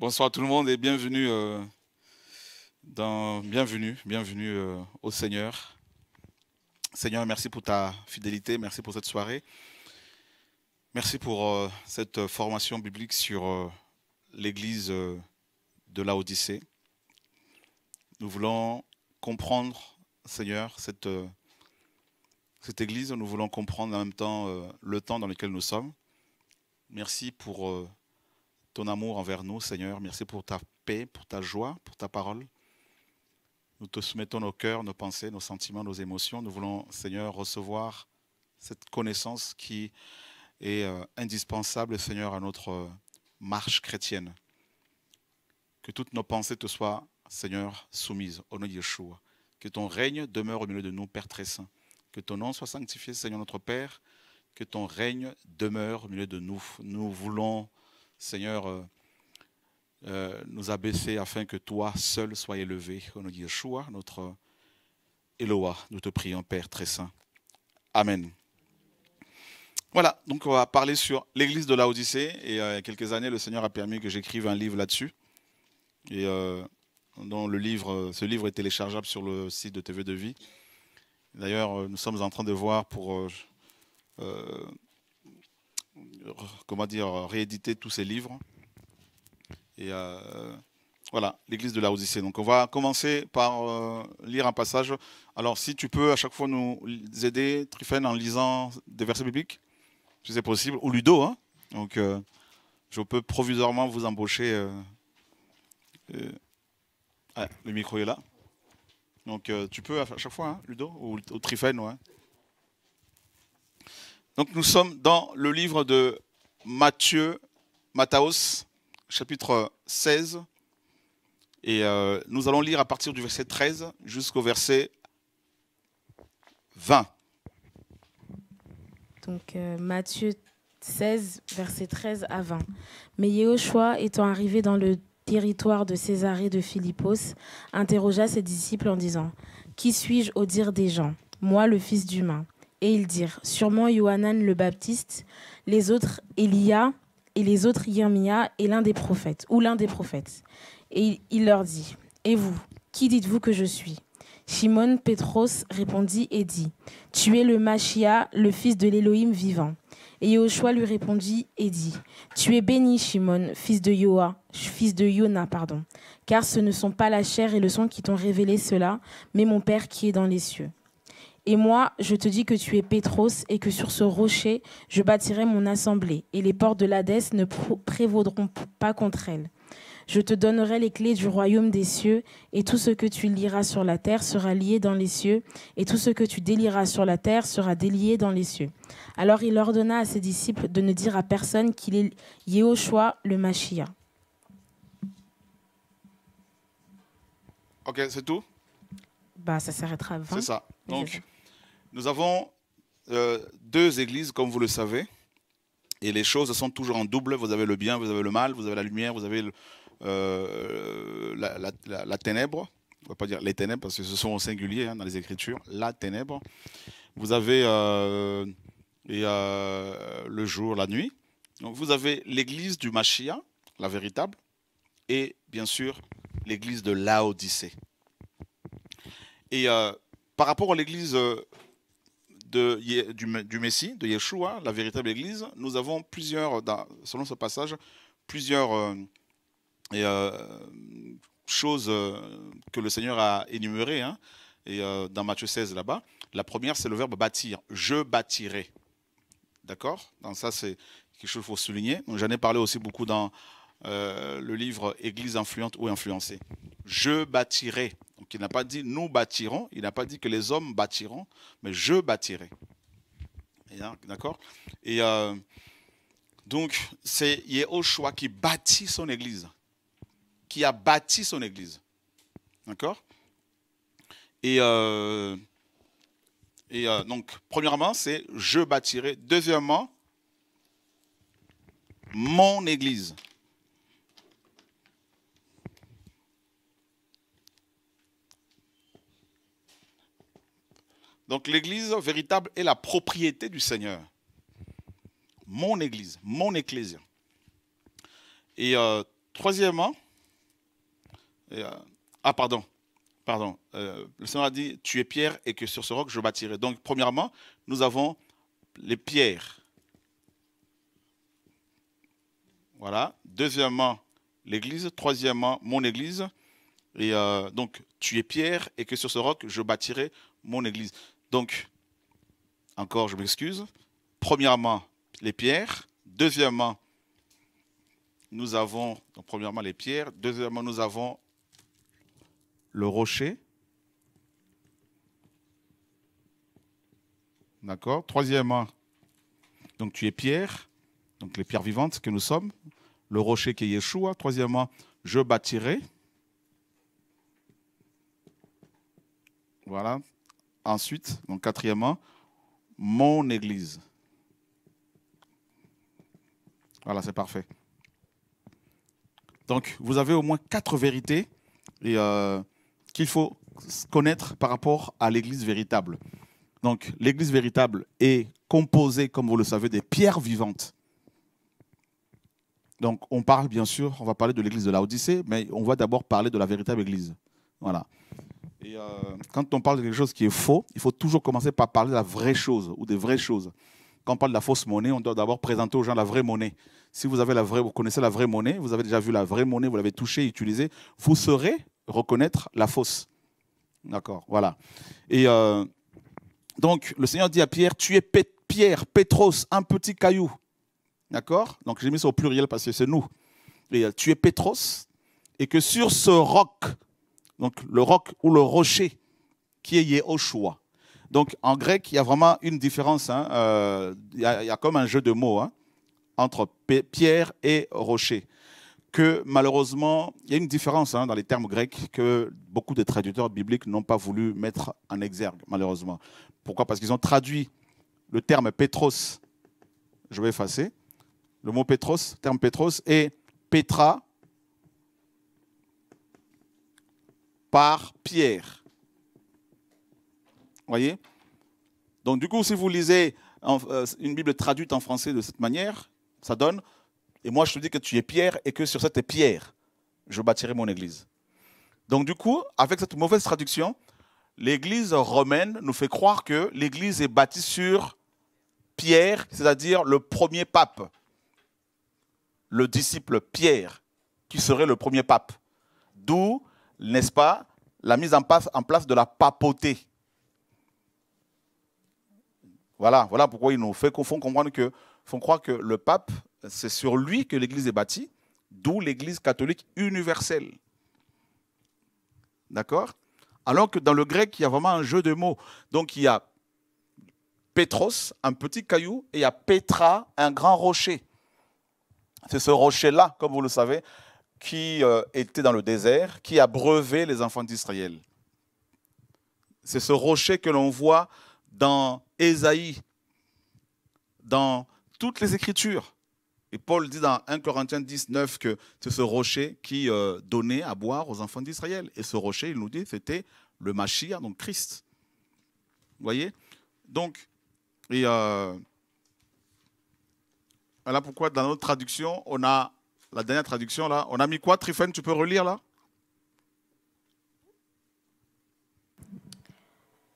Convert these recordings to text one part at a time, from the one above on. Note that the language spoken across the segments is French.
Bonsoir tout le monde et bienvenue euh, bienvenue, bienvenue euh, au Seigneur. Seigneur, merci pour ta fidélité, merci pour cette soirée. Merci pour euh, cette formation biblique sur l'église de Odyssée. Nous voulons comprendre, Seigneur, cette, cette église, nous voulons comprendre en même temps le temps dans lequel nous sommes. Merci pour ton amour envers nous, Seigneur. Merci pour ta paix, pour ta joie, pour ta parole. Nous te soumettons nos cœurs, nos pensées, nos sentiments, nos émotions. Nous voulons, Seigneur, recevoir cette connaissance qui est euh, indispensable, Seigneur, à notre euh, marche chrétienne. Que toutes nos pensées te soient, Seigneur, soumises au nom de Yeshua. Que ton règne demeure au milieu de nous, Père très saint. Que ton nom soit sanctifié, Seigneur notre Père. Que ton règne demeure au milieu de nous. Nous voulons Seigneur, euh, euh, nous nous abaisser afin que toi seul sois élevé. Au nous de Yeshua, notre Eloa, nous te prions, Père très saint. Amen. Voilà, donc on va parler sur l'église de la Odyssée. Et euh, il y a quelques années, le Seigneur a permis que j'écrive un livre là-dessus. Et le livre, ce livre est téléchargeable sur le site de TV de Vie. D'ailleurs, nous sommes en train de voir pour comment dire, rééditer tous ces livres. Et euh, voilà, l'église de la Odyssée. Donc on va commencer par euh, lire un passage. Alors si tu peux à chaque fois nous aider, Trifène, en lisant des versets bibliques, si c'est possible, ou Ludo. Hein. Donc euh, je peux provisoirement vous embaucher. le micro est là. Donc tu peux à chaque fois, hein, Ludo, ou, ou Trifène, ouais. Donc nous sommes dans le livre de Matthieu, Matthaos, chapitre 16. Et euh, nous allons lire à partir du verset 13 jusqu'au verset 20. Donc euh, Matthieu 16, verset 13 à 20. Mais Yehoshua, étant arrivé dans le territoire de Césarée de Philippos, interrogea ses disciples en disant Qui suis-je au dire des gens Moi, le Fils d'humain et ils dirent Sûrement Yohanan le Baptiste, les autres Elia et les autres Yermia et l'un des prophètes, ou l'un des prophètes. Et il leur dit Et vous, qui dites-vous que je suis Shimon Petros répondit et dit Tu es le Machia, le fils de l'Élohim vivant. Et Yoshua lui répondit et dit Tu es béni, Shimon, fils de Yoa, fils de Yona, pardon, car ce ne sont pas la chair et le sang qui t'ont révélé cela, mais mon Père qui est dans les cieux. Et moi, je te dis que tu es Pétros et que sur ce rocher, je bâtirai mon assemblée, et les portes de l'Hadès ne prévaudront pas contre elle. Je te donnerai les clés du royaume des cieux, et tout ce que tu liras sur la terre sera lié dans les cieux, et tout ce que tu déliras sur la terre sera délié dans les cieux. Alors il ordonna à ses disciples de ne dire à personne qu'il est Yéhoshua le Machia. Ok, c'est tout Bah, ça s'arrêtera à C'est ça. Donc, nous avons euh, deux églises, comme vous le savez, et les choses sont toujours en double. Vous avez le bien, vous avez le mal, vous avez la lumière, vous avez euh, la, ténèbre. On ne va pas dire les ténèbres parce que ce sont au singulier hein, dans les Écritures. La ténèbre. Vous avez euh, le jour, la nuit. Donc vous avez l'église du Machia, la véritable, et bien sûr l'église de l'Odyssée. Et par rapport à l'église du, Messie, de Yeshua, la véritable Église, nous avons plusieurs, selon ce passage, plusieurs euh, euh, choses euh, que le Seigneur a énumérées hein. et, dans Matthieu 16 là-bas. La première, c'est le verbe bâtir. Je bâtirai. D'accord Donc ça, c'est quelque chose qu'il faut souligner. J'en ai parlé aussi beaucoup dans euh, le livre Église influente ou influencée. Je bâtirai. Donc il n'a pas dit nous bâtirons, il n'a pas dit que les hommes bâtiront, mais je bâtirai. Hein, d'accord Et euh, donc, c'est Yehoshua qui bâtit son église, qui a bâti son église. D'accord Et, euh, donc, premièrement, c'est je bâtirai. Deuxièmement, mon église. Donc l'Église véritable est la propriété du Seigneur. Mon Église, mon Ecclésia. Et euh, troisièmement, euh, ah pardon, pardon, euh, le Seigneur a dit, tu es pierre et que sur ce roc je bâtirai. Donc premièrement, nous avons les pierres. Voilà. Deuxièmement, l'Église. Troisièmement, mon Église. Et donc, tu es pierre et que sur ce roc je bâtirai mon Église. Donc, encore, je m'excuse. Premièrement, les pierres. Deuxièmement, nous avons, donc premièrement, les pierres. Deuxièmement, nous avons le rocher. D'accord Troisièmement, donc tu es pierre, donc les pierres vivantes que nous sommes. Le rocher qui est Yeshua. Troisièmement, je bâtirai. Voilà. Ensuite, donc quatrièmement, mon Église. Voilà, c'est parfait. Donc, vous avez au moins quatre vérités euh, qu'il faut connaître par rapport à l'Église véritable. Donc, l'Église véritable est composée, comme vous le savez, des pierres vivantes. Donc, on parle bien sûr, on va parler de l'Église de la mais on va d'abord parler de la véritable Église. Voilà. Et euh, quand on parle de quelque chose qui est faux, il faut toujours commencer par parler de la vraie chose ou des vraies choses. Quand on parle de la fausse monnaie, on doit d'abord présenter aux gens la vraie monnaie. Si vous, avez la vraie, vous connaissez la vraie monnaie, vous avez déjà vu la vraie monnaie, vous l'avez touchée, utilisée, vous saurez reconnaître la fausse. D'accord, voilà. Et euh, donc, le Seigneur dit à Pierre, tu es Pierre, Pétros, un petit caillou. D'accord Donc, j'ai mis ça au pluriel parce que c'est nous. Et, euh, tu es Pétros, et que sur ce roc, donc le roc ou le rocher, qui est Yehoshua. Donc en grec, il y a vraiment une différence, hein, euh, il, y a, comme un jeu de mots hein, entre pierre et rocher, que malheureusement, il y a une différence hein, dans les termes grecs que beaucoup de traducteurs bibliques n'ont pas voulu mettre en exergue, malheureusement. Pourquoi Parce qu'ils ont traduit le terme Pétros, je vais effacer, le mot Pétros, terme Pétros, et Pétra, par Pierre. Voyez Donc du coup, si vous lisez euh, une Bible traduite en français de cette manière, ça donne, et moi je te dis que tu es Pierre et que sur cette pierre, je bâtirai mon église. Donc du coup, avec cette mauvaise traduction, l'église romaine nous fait croire que l'église est bâtie sur Pierre, c'est-à-dire le premier pape, le disciple Pierre, qui serait le premier pape. D'où n'est-ce pas, la mise en place, en place de la papauté. Voilà, voilà pourquoi il nous fait font comprendre que, font croire que le pape, c'est sur lui que l'Église est bâtie, d'où l'Église catholique universelle. D'accord Alors que dans le grec, il y a vraiment un jeu de mots. Donc il y a Petros, un petit caillou, et il y a Petra, un grand rocher. C'est ce rocher-là, comme vous le savez, qui euh, était dans le désert, qui a brevé les enfants d'Israël. C'est ce rocher que l'on voit dans Ésaïe, dans toutes les Écritures. Et Paul dit dans 1 Corinthiens 19 que c'est ce rocher qui euh, donnait à boire aux enfants d'Israël. Et ce rocher, il nous dit, c'était le Mashiach donc Christ. Vous voyez Donc, euh, voilà pourquoi dans notre traduction, on a la dernière traduction là. On a mis quoi, Tryphène Tu peux relire là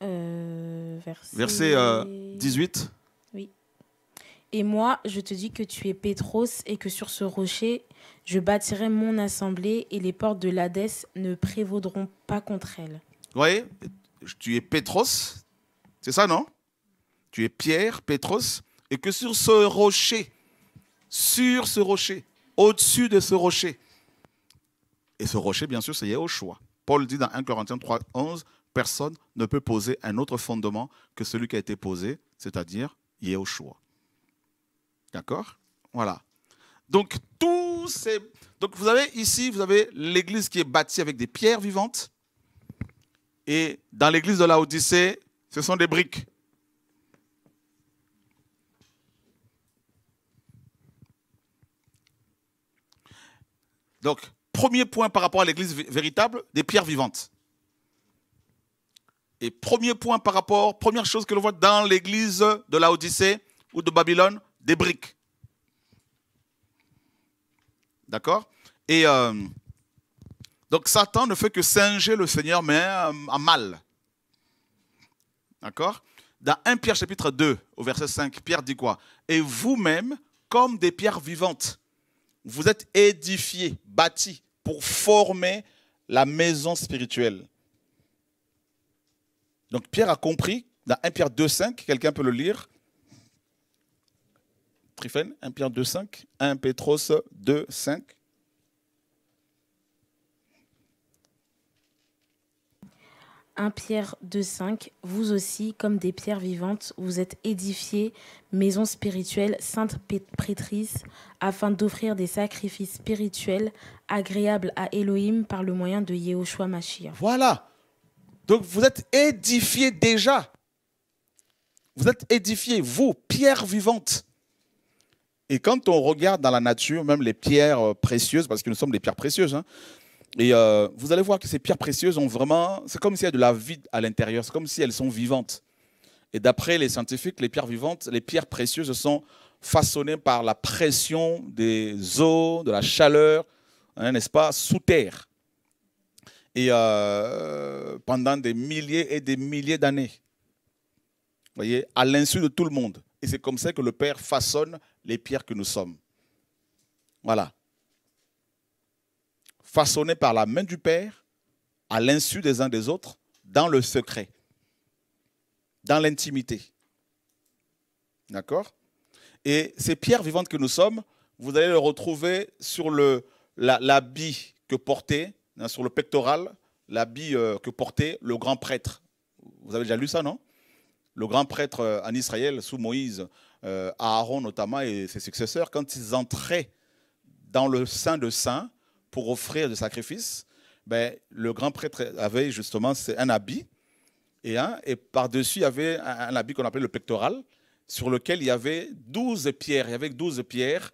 euh, Verset, 18. Euh, oui. Et moi, je te dis que tu es Pétros et que sur ce rocher, je bâtirai mon assemblée et les portes de l'Hadès ne prévaudront pas contre elle. Oui. Tu es Pétros, c'est ça non Tu es Pierre, Pétros, et que sur ce rocher, sur ce rocher, au-dessus de ce rocher. Et ce rocher, bien sûr, c'est Yahushua. Paul dit dans 1 Corinthiens 3, 11, personne ne peut poser un autre fondement que celui qui a été posé, c'est-à-dire Yahushua. D'accord Voilà. Donc, tous ces... Donc, vous avez ici, vous avez l'église qui est bâtie avec des pierres vivantes. Et dans l'église de la Odyssée, ce sont des briques. Donc, premier point par rapport à l'Église véritable, des pierres vivantes. Et premier point par rapport, première chose que l'on voit dans l'Église de la Odyssée ou de Babylone, des briques. D'accord Et euh, donc Satan ne fait que singer le Seigneur, mais euh, à mal. D'accord Dans 1 Pierre chapitre 2, au verset 5, Pierre dit quoi Et vous-même, comme des pierres vivantes, vous êtes édifiés, bâtis pour former la maison spirituelle. Donc Pierre a compris dans 1 Pierre 2.5, quelqu'un peut le lire. Trifène, 1 Pierre 2.5, 1 Pétros 2.5. 1 Pierre 5, vous aussi, comme des pierres vivantes, vous êtes édifiés, maison spirituelle, sainte prêtrice afin d'offrir des sacrifices spirituels agréables à Elohim par le moyen de Yehoshua Mashiach. Voilà. Donc vous êtes édifiés déjà. Vous êtes édifiés, vous, pierres vivantes. Et quand on regarde dans la nature, même les pierres précieuses, parce que nous sommes des pierres précieuses, hein, et euh, vous allez voir que ces pierres précieuses ont vraiment. C'est comme s'il y a de la vie à l'intérieur, c'est comme si elles sont vivantes. Et d'après les scientifiques, les pierres vivantes, les pierres précieuses sont façonnées par la pression des eaux, de la chaleur, hein, n'est-ce pas, sous terre. Et euh, pendant des milliers et des milliers d'années. Vous voyez, à l'insu de tout le monde. Et c'est comme ça que le Père façonne les pierres que nous sommes. Voilà façonnés par la main du Père, à l'insu des uns des autres, dans le secret, dans l'intimité. D'accord Et ces pierres vivantes que nous sommes, vous allez le retrouver sur l'habit que portait, hein, sur le pectoral, l'habit euh, que portait le grand prêtre. Vous avez déjà lu ça, non Le grand prêtre euh, en Israël, sous Moïse, euh, Aaron notamment et ses successeurs, quand ils entraient dans le sein de Saint, pour offrir des sacrifices, ben, le grand prêtre avait justement un habit, et, hein, et par-dessus, il y avait un, habit qu'on appelait le pectoral, sur lequel il y avait douze pierres. Il y avait 12 pierres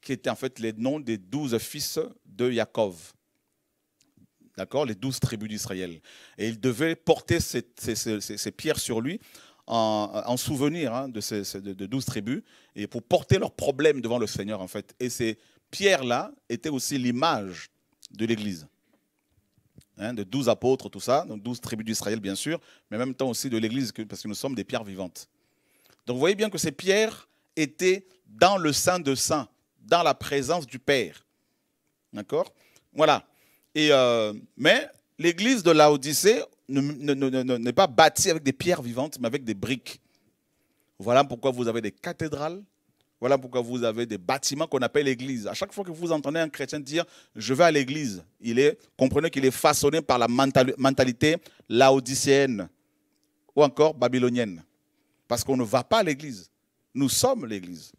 qui étaient en fait les noms des douze fils de Yaakov. D'accord Les douze tribus d'Israël. Et il devait porter ces, pierres sur lui en, souvenir hein, de ces de, tribus et pour porter leurs problèmes devant le Seigneur, en fait. Et c'est Pierre-là était aussi l'image de l'Église. Hein, de douze apôtres, tout ça, donc douze tribus d'Israël, bien sûr, mais en même temps aussi de l'Église, parce que nous sommes des pierres vivantes. Donc vous voyez bien que ces pierres étaient dans le sein de Saint, dans la présence du Père. D'accord Voilà. Et, euh, mais l'église de l'Odyssée n'est pas bâtie avec des pierres vivantes, mais avec des briques. Voilà pourquoi vous avez des cathédrales, voilà pourquoi vous avez des bâtiments qu'on appelle l'église. À chaque fois que vous entendez un chrétien dire je vais à l'église, il est, comprenez qu'il est façonné par la mentalité laodicéenne ou encore babylonienne. Parce qu'on ne va pas à l'église. Nous sommes l'église.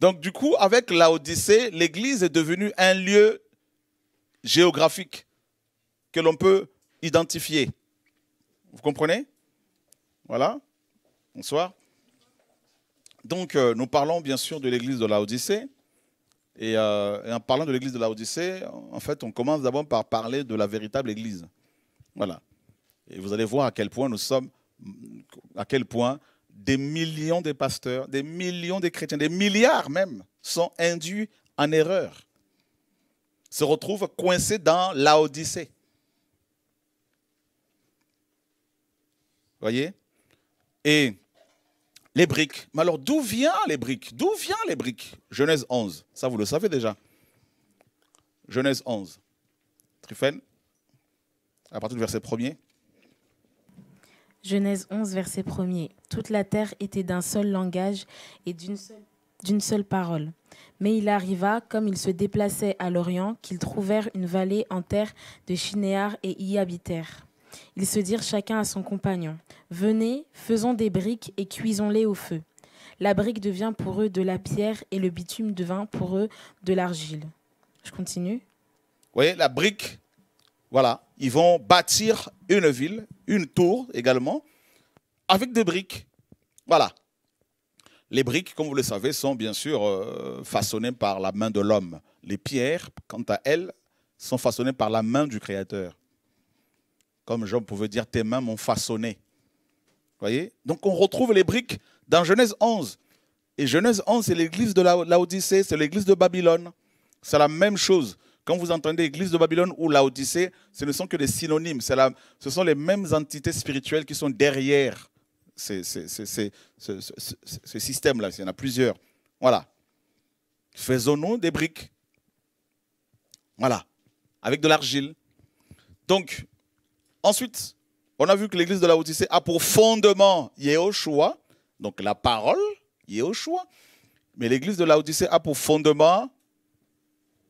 Donc du coup, avec l'Odyssée, l'église est devenue un lieu géographique que l'on peut identifier. Vous comprenez voilà. Bonsoir. Donc, euh, nous parlons bien sûr de l'église de l'Odyssée. Et, euh, et, en parlant de l'église de l'Odyssée, en fait, on commence d'abord par parler de la véritable église. Voilà. Et vous allez voir à quel point nous sommes, à quel point des millions de pasteurs, des millions de chrétiens, des milliards même, sont induits en erreur, se retrouvent coincés dans l'Odyssée. Voyez et les briques. Mais alors, d'où viennent les briques D'où viennent les briques Genèse 11, ça vous le savez déjà. Genèse 11. Tryphène, à partir du verset 1 Genèse 11, verset 1 Toute la terre était d'un seul langage et d'une seule, d'une seule parole. Mais il arriva, comme ils se déplaçaient à l'Orient, qu'ils trouvèrent une vallée en terre de Chinéar et y habitèrent. Ils se dirent chacun à son compagnon Venez, faisons des briques et cuisons-les au feu. La brique devient pour eux de la pierre et le bitume devint pour eux de l'argile. Je continue. Vous voyez, la brique, voilà, ils vont bâtir une ville, une tour également, avec des briques. Voilà. Les briques, comme vous le savez, sont bien sûr euh, façonnées par la main de l'homme. Les pierres, quant à elles, sont façonnées par la main du Créateur. Comme Job pouvait dire, tes mains m'ont façonné. voyez Donc on retrouve les briques dans Genèse 11. Et Genèse 11, c'est l'église de l'Odyssée, c'est l'église de Babylone. C'est la même chose. Quand vous entendez l'église de Babylone ou l'Odyssée, ce ne sont que des synonymes. ce sont les mêmes entités spirituelles qui sont derrière ces, ce système-là. Il y en a plusieurs. Voilà. Faisons-nous des briques. Voilà. Avec de l'argile. Donc, Ensuite, on a vu que l'église de la Odyssée a pour fondement Yehoshua, donc la parole, Yehoshua. Mais l'église de la Odyssée a pour fondement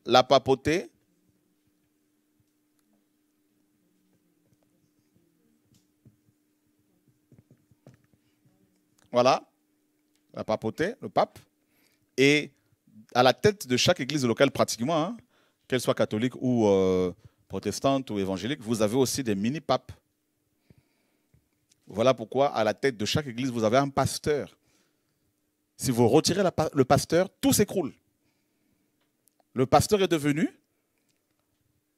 la papauté. Voilà, la papauté, le pape. Et à la tête de chaque église locale, pratiquement, hein, qu'elle soit catholique ou euh, protestante ou évangélique, vous avez aussi des mini-papes. Voilà pourquoi à la tête de chaque église, vous avez un pasteur. Si vous retirez le pasteur, tout s'écroule. Le pasteur est devenu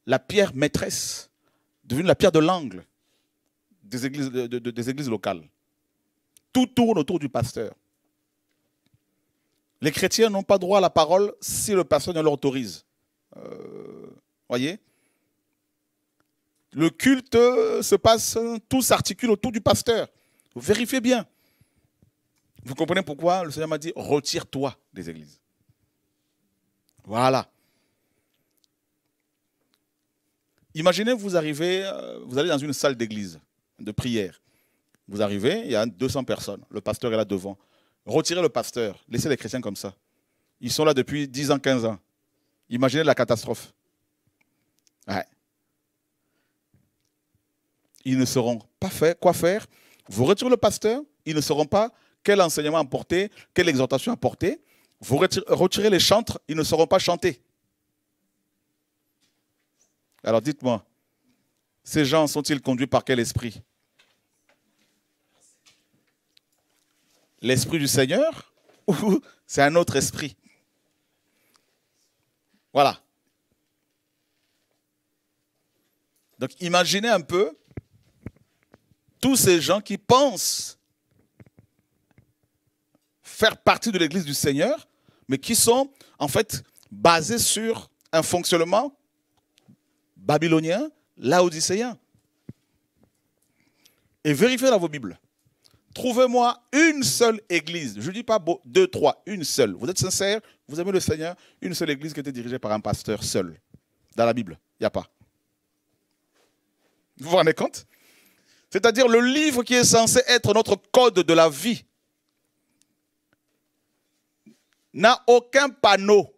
la pierre maîtresse, devenu la pierre de l'angle des églises, locales. Tout tourne autour du pasteur. Les chrétiens n'ont pas droit à la parole si le pasteur ne l'autorise. Euh, voyez le culte euh, se passe, euh, tout s'articule autour du pasteur. vérifiez bien. Vous comprenez pourquoi le Seigneur m'a dit retire-toi des églises. Voilà. Imaginez, vous arrivez, euh, vous allez dans une salle d'église, de prière. Vous arrivez, il y a 200 personnes. Le pasteur est là devant. Retirez le pasteur. Laissez les chrétiens comme ça. Ils sont là depuis 10 ans, 15 ans. Imaginez la catastrophe. Ouais ils ne sauront pas faire, quoi faire. Vous retirez le pasteur, ils ne sauront pas quel enseignement apporter, quelle exhortation apporter. Vous retirez les chantres, ils ne sauront pas chanter. Alors dites-moi, ces gens sont-ils conduits par quel esprit L'esprit du Seigneur ou c'est un autre esprit Voilà. Donc imaginez un peu tous ces gens qui pensent faire partie de l'Église du Seigneur, mais qui sont en fait basés sur un fonctionnement babylonien, laodicéen. Et vérifiez dans vos Bibles. Trouvez-moi une seule église. Je ne dis pas deux, trois, une seule. Vous êtes sincère, vous aimez le Seigneur, une seule église qui était dirigée par un pasteur seul. Dans la Bible, il n'y a pas. Vous vous rendez compte c'est-à-dire le livre qui est censé être notre code de la vie n'a aucun panneau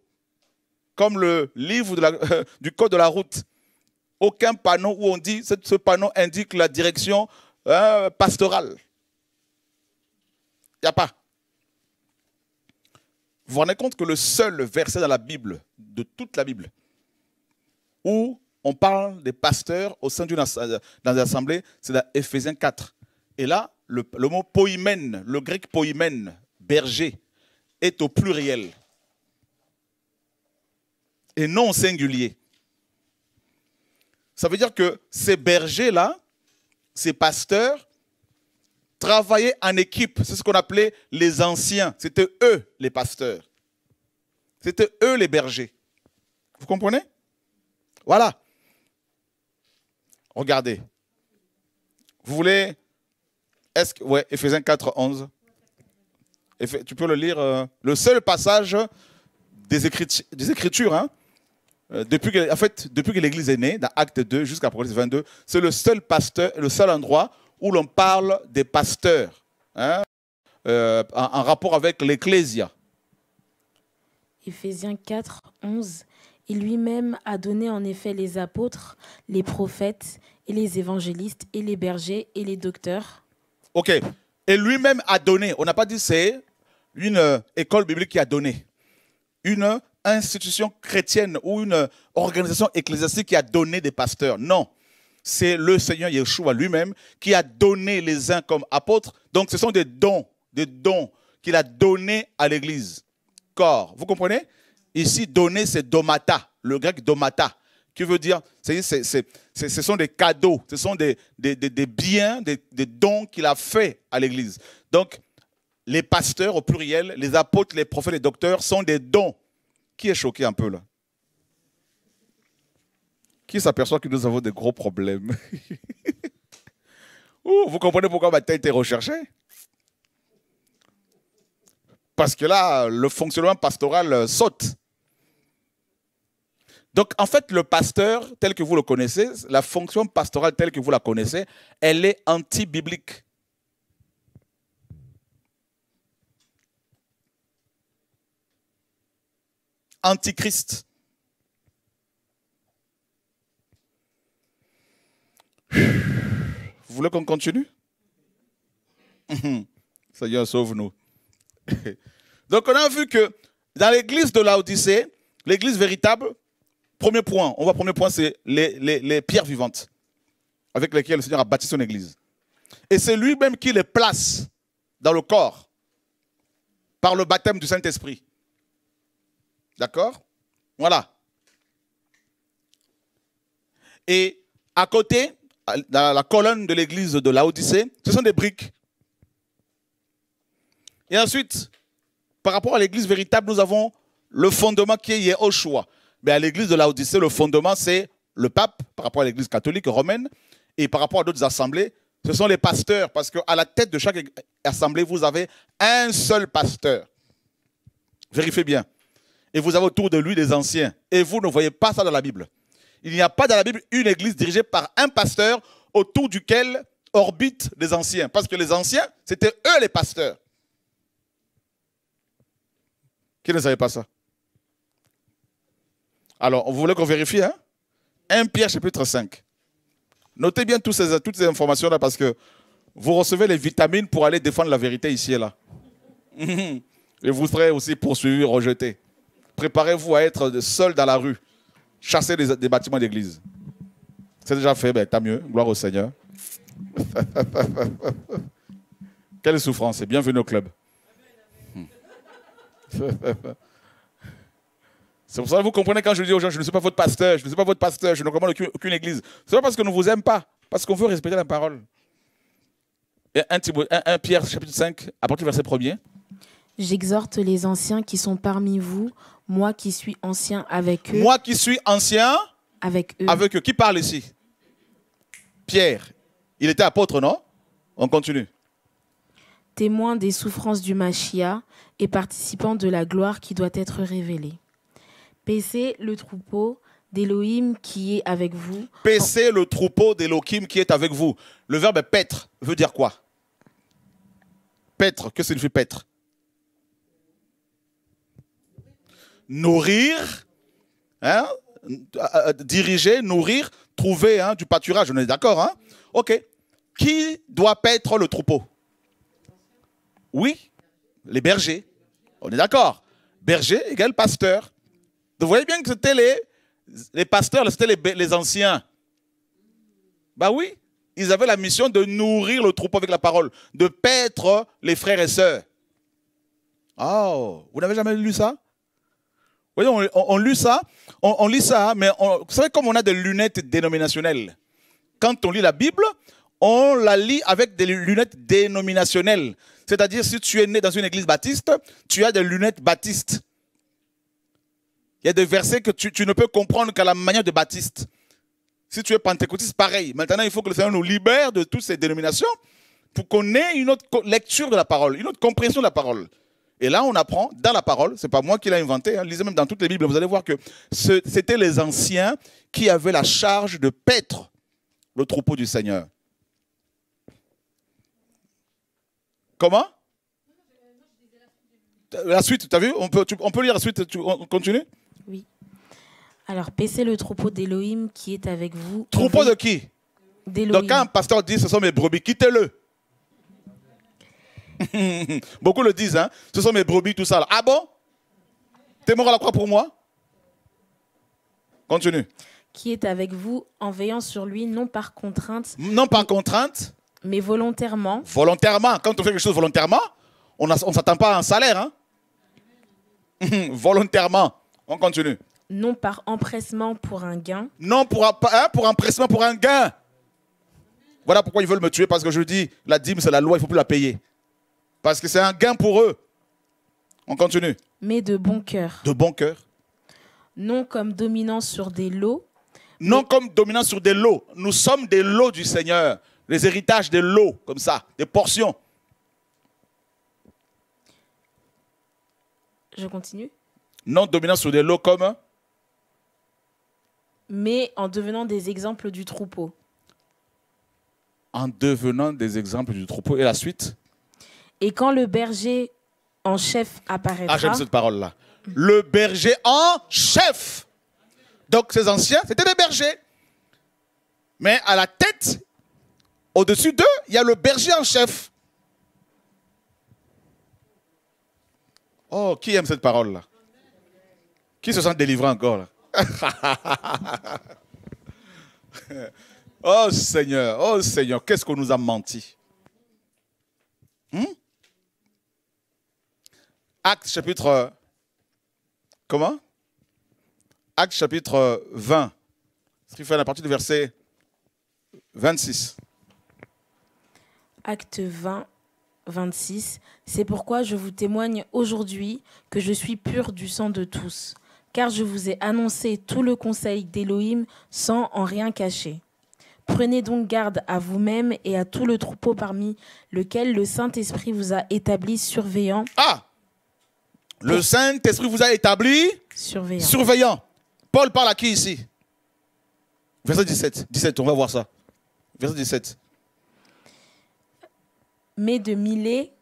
comme le livre du code de la route. Aucun panneau où on dit, ce, ce panneau indique la direction hein, pastorale. Il n'y a pas. Vous vous rendez compte que le seul verset dans la Bible, de toute la Bible, où on parle des pasteurs au sein d'une assemblée, c'est dans Ephésiens 4. Et là, le, mot poïmène, le grec poïmène, berger, est au pluriel et non au singulier. Ça veut dire que ces bergers-là, ces pasteurs, travaillaient en équipe. C'est ce qu'on appelait les anciens. C'était eux les pasteurs. C'était eux les bergers. Vous comprenez Voilà. Regardez. Vous voulez Est-ce que ouais, Ephésiens 4 11. Tu peux le lire euh, le seul passage des, écritures, hein. euh, depuis que, en fait, depuis que l'Église est née, dans Acte 2 jusqu'à Prophète 22, c'est le seul pasteur, le seul endroit où l'on parle des pasteurs, hein, euh, en, rapport avec l'Ecclésia. Éphésiens 4, 11. Et lui-même a donné en effet les apôtres, les prophètes et les évangélistes et les bergers et les docteurs. Ok. Et lui-même a donné. On n'a pas dit c'est une euh, école biblique qui a donné. Une institution chrétienne ou une organisation ecclésiastique qui a donné des pasteurs. Non. C'est le Seigneur Yeshua lui-même qui a donné les uns comme apôtres. Donc ce sont des dons, des dons qu'il a donnés à l'Église. Corps. Vous comprenez Ici, donner, c'est domata, le grec domata, qui veut dire, cest ce sont des cadeaux, ce sont des, biens, des, dons qu'il a fait à l'Église. Donc, les pasteurs au pluriel, les apôtres, les prophètes, les docteurs sont des dons. Qui est choqué un peu là Qui s'aperçoit que nous avons des gros problèmes Vous comprenez pourquoi ma tête est recherchée Parce que là, le fonctionnement pastoral saute. Donc, en fait, le pasteur, tel que vous le connaissez, la fonction pastorale telle que vous la connaissez, elle est anti-biblique. Antichrist. Vous voulez qu'on continue Seigneur, sauve-nous. Donc, on a vu que dans l'église de l'Odyssée, l'église véritable, Premier point, on voit premier point, c'est les, pierres vivantes avec lesquelles le Seigneur a bâti son Église. Et c'est lui-même qui les place dans le corps par le baptême du Saint-Esprit. D'accord Voilà. Et à côté, dans la colonne de l'église de l'Odyssée, ce sont des briques. Et ensuite, par rapport à l'église véritable, nous avons le fondement qui est Yehoshua. Mais à l'église de l'Odyssée, le fondement, c'est le pape, par rapport à l'église catholique romaine, et par rapport à d'autres assemblées, ce sont les pasteurs, parce qu'à la tête de chaque assemblée, vous avez un seul pasteur. Vérifiez bien. Et vous avez autour de lui des anciens. Et vous ne voyez pas ça dans la Bible. Il n'y a pas dans la Bible une église dirigée par un pasteur autour duquel orbitent les anciens. Parce que les anciens, c'était eux les pasteurs. Qui ne savait pas ça alors, vous voulez qu'on vérifie hein 1 Pierre chapitre 5. Notez bien toutes ces, toutes ces informations-là parce que vous recevez les vitamines pour aller défendre la vérité ici et là. Et vous serez aussi poursuivis, rejetés. Préparez-vous à être seul dans la rue. chassé des, bâtiments d'église. C'est déjà fait, ben, tant mieux. Gloire au Seigneur. Quelle souffrance et bienvenue au club. Hmm. C'est pour ça que vous comprenez quand je dis aux gens, je ne suis pas votre pasteur, je ne suis pas votre pasteur, je ne commande aucune, église. église. n'est pas parce que nous vous aime pas, parce qu'on veut respecter la parole. Et 1, Pierre chapitre 5, à partir du verset 1 J'exhorte les anciens qui sont parmi vous, moi qui suis ancien avec eux. Moi qui suis ancien avec eux. Avec eux. Qui parle ici Pierre. Il était apôtre, non On continue. Témoin des souffrances du Machia et participant de la gloire qui doit être révélée. Paissez le troupeau d'Elohim qui est avec vous. Paissez le troupeau d'Élohim qui est avec vous. Le verbe paître veut dire quoi Paître, que signifie paître Nourrir, hein diriger, nourrir, trouver hein, du pâturage, on est d'accord hein Ok. Qui doit paître le troupeau Oui, les bergers. On est d'accord. Berger égale pasteur. Vous voyez bien que c'était les, les pasteurs, c'était les, anciens. Ben oui, ils avaient la mission de nourrir le troupeau avec la parole, de paître les frères et sœurs. Oh, vous n'avez jamais lu ça Vous voyez, on, lit ça, on, on, lit ça, mais vous savez comme on a des lunettes dénominationnelles. Quand on lit la Bible, on la lit avec des lunettes dénominationnelles. C'est-à-dire, si tu es né dans une église baptiste, tu as des lunettes baptistes. Il y a des versets que tu, ne peux comprendre qu'à la manière de Baptiste. Si tu es pentecôtiste, pareil. Maintenant, il faut que le Seigneur nous libère de toutes ces dénominations pour qu'on ait une autre lecture de la parole, une autre compréhension de la parole. Et là, on apprend dans la parole, Ce n'est pas moi qui l'ai inventé, hein. lisez même dans toutes les Bibles, vous allez voir que c'était les anciens qui avaient la charge de paître le troupeau du Seigneur. Comment La suite, tu as vu on peut, on peut lire la suite, on continue oui. Alors, paissez le troupeau d'Élohim qui est avec vous. Troupeau de qui donc quand un pasteur dit ce sont mes brebis, quittez-le. Beaucoup le disent, hein. ce sont mes brebis, tout ça. Ah bon T'es mort à la croix pour moi Continue. Qui est avec vous en veillant sur lui, non par contrainte. Non par contrainte. Mais volontairement. Volontairement. Quand on fait quelque chose volontairement, on ne s'attend pas à un salaire. Hein. volontairement. On continue. Non par empressement pour un gain. Non pour, hein, pour empressement pour un gain. Voilà pourquoi ils veulent me tuer, parce que je dis, la dîme, c'est la loi, il ne faut plus la payer. Parce que c'est un gain pour eux. On continue. Mais de bon cœur. De bon cœur. Non comme dominant sur des lots. Non comme dominant sur des lots. Nous sommes des lots du Seigneur. Les héritages des lots, comme ça, des portions. Je continue non dominant sur des lots comme Mais en devenant des exemples du troupeau. En devenant des exemples du troupeau. Et la suite Et quand le berger en chef apparaîtra. Ah, j'aime cette parole-là. Le berger en chef. Donc, ces anciens, c'était des bergers. Mais à la tête, au-dessus d'eux, il y a le berger en chef. Oh, qui aime cette parole-là qui se sent délivré encore là. oh Seigneur, oh Seigneur, qu'est-ce qu'on nous a menti hmm? Acte chapitre. Comment Acte chapitre 20. Ce qui fait à partir du verset 26. Acte 20, 26. C'est pourquoi je vous témoigne aujourd'hui que je suis pur du sang de tous car je vous ai annoncé tout le conseil d'Élohim sans en rien cacher. Prenez donc garde à vous-même et à tout le troupeau parmi lequel le Saint-Esprit vous a établi surveillant. Ah Le Saint-Esprit vous a établi surveillant. Paul parle à qui ici Verset 17. 17, on va voir ça. Verset 17. Mais de Milet,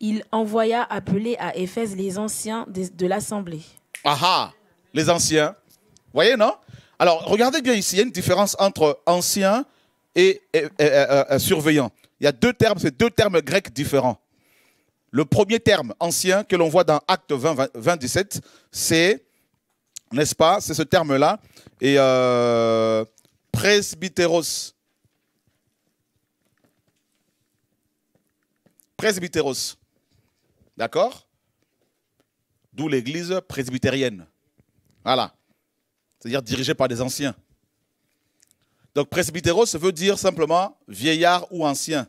il envoya appeler à Éphèse les anciens de l'assemblée. Aha, les anciens. Vous voyez, non Alors, regardez bien ici, il y a une différence entre ancien et, euh, surveillant. Il y a deux termes, c'est deux termes grecs différents. Le premier terme ancien que l'on voit dans Acte 20, 20, 27, c'est, n'est-ce pas, c'est ce terme-là, et presbyteros, euh, presbyteros, Presbytéros. D'accord d'où l'église presbytérienne. Voilà. C'est-à-dire dirigée par des anciens. Donc presbytéros, ça veut dire simplement vieillard ou ancien.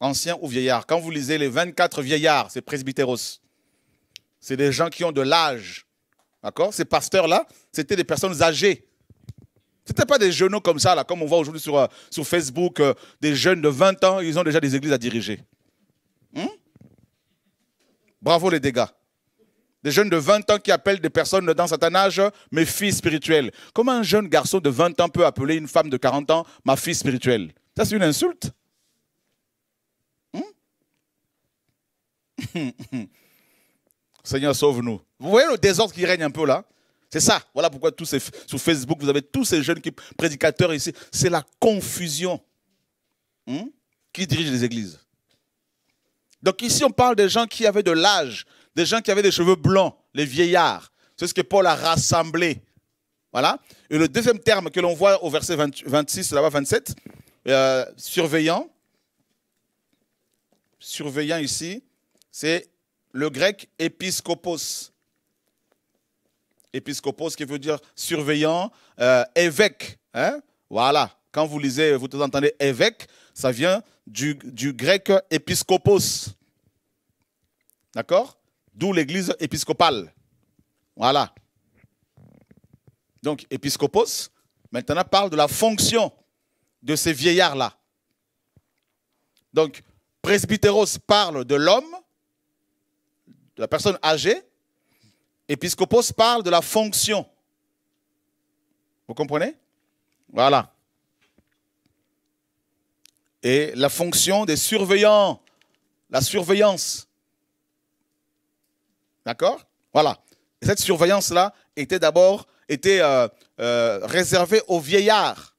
Ancien ou vieillard. Quand vous lisez les 24 vieillards, c'est presbytéros. C'est des gens qui ont de l'âge. D'accord Ces pasteurs-là, c'était des personnes âgées. Ce pas des genoux comme ça, là, comme on voit aujourd'hui sur, euh, sur Facebook, euh, des jeunes de 20 ans, ils ont déjà des églises à diriger. Bravo les dégâts. Des jeunes de 20 ans qui appellent des personnes dans certain âge mes filles spirituelles. Comment un jeune garçon de 20 ans peut appeler une femme de 40 ans ma fille spirituelle Ça, c'est une insulte. Hmm? Seigneur, sauve-nous. Vous voyez le désordre qui règne un peu là C'est ça. Voilà pourquoi tous sur Facebook, vous avez tous ces jeunes qui, prédicateurs ici. C'est la confusion hmm, qui dirige les églises. Donc ici, on parle des gens qui avaient de l'âge, des gens qui avaient des cheveux blancs, les vieillards. C'est ce que Paul a rassemblé. Voilà. Et le deuxième terme que l'on voit au verset 26, là-bas 27, euh, surveillant. Surveillant ici, c'est le grec épiscopos. Épiscopos qui veut dire surveillant, euh, évêque. Hein. voilà. Quand vous lisez, vous entendez évêque, ça vient du, grec épiscopos. D'accord D'où l'église épiscopale. Voilà. Donc, épiscopos, maintenant parle de la fonction de ces vieillards-là. Donc, presbytéros parle de l'homme, de la personne âgée. Épiscopos parle de la fonction. Vous comprenez Voilà et la fonction des surveillants, la surveillance. D'accord Voilà. Cette surveillance-là était d'abord était, euh, euh, réservée aux vieillards.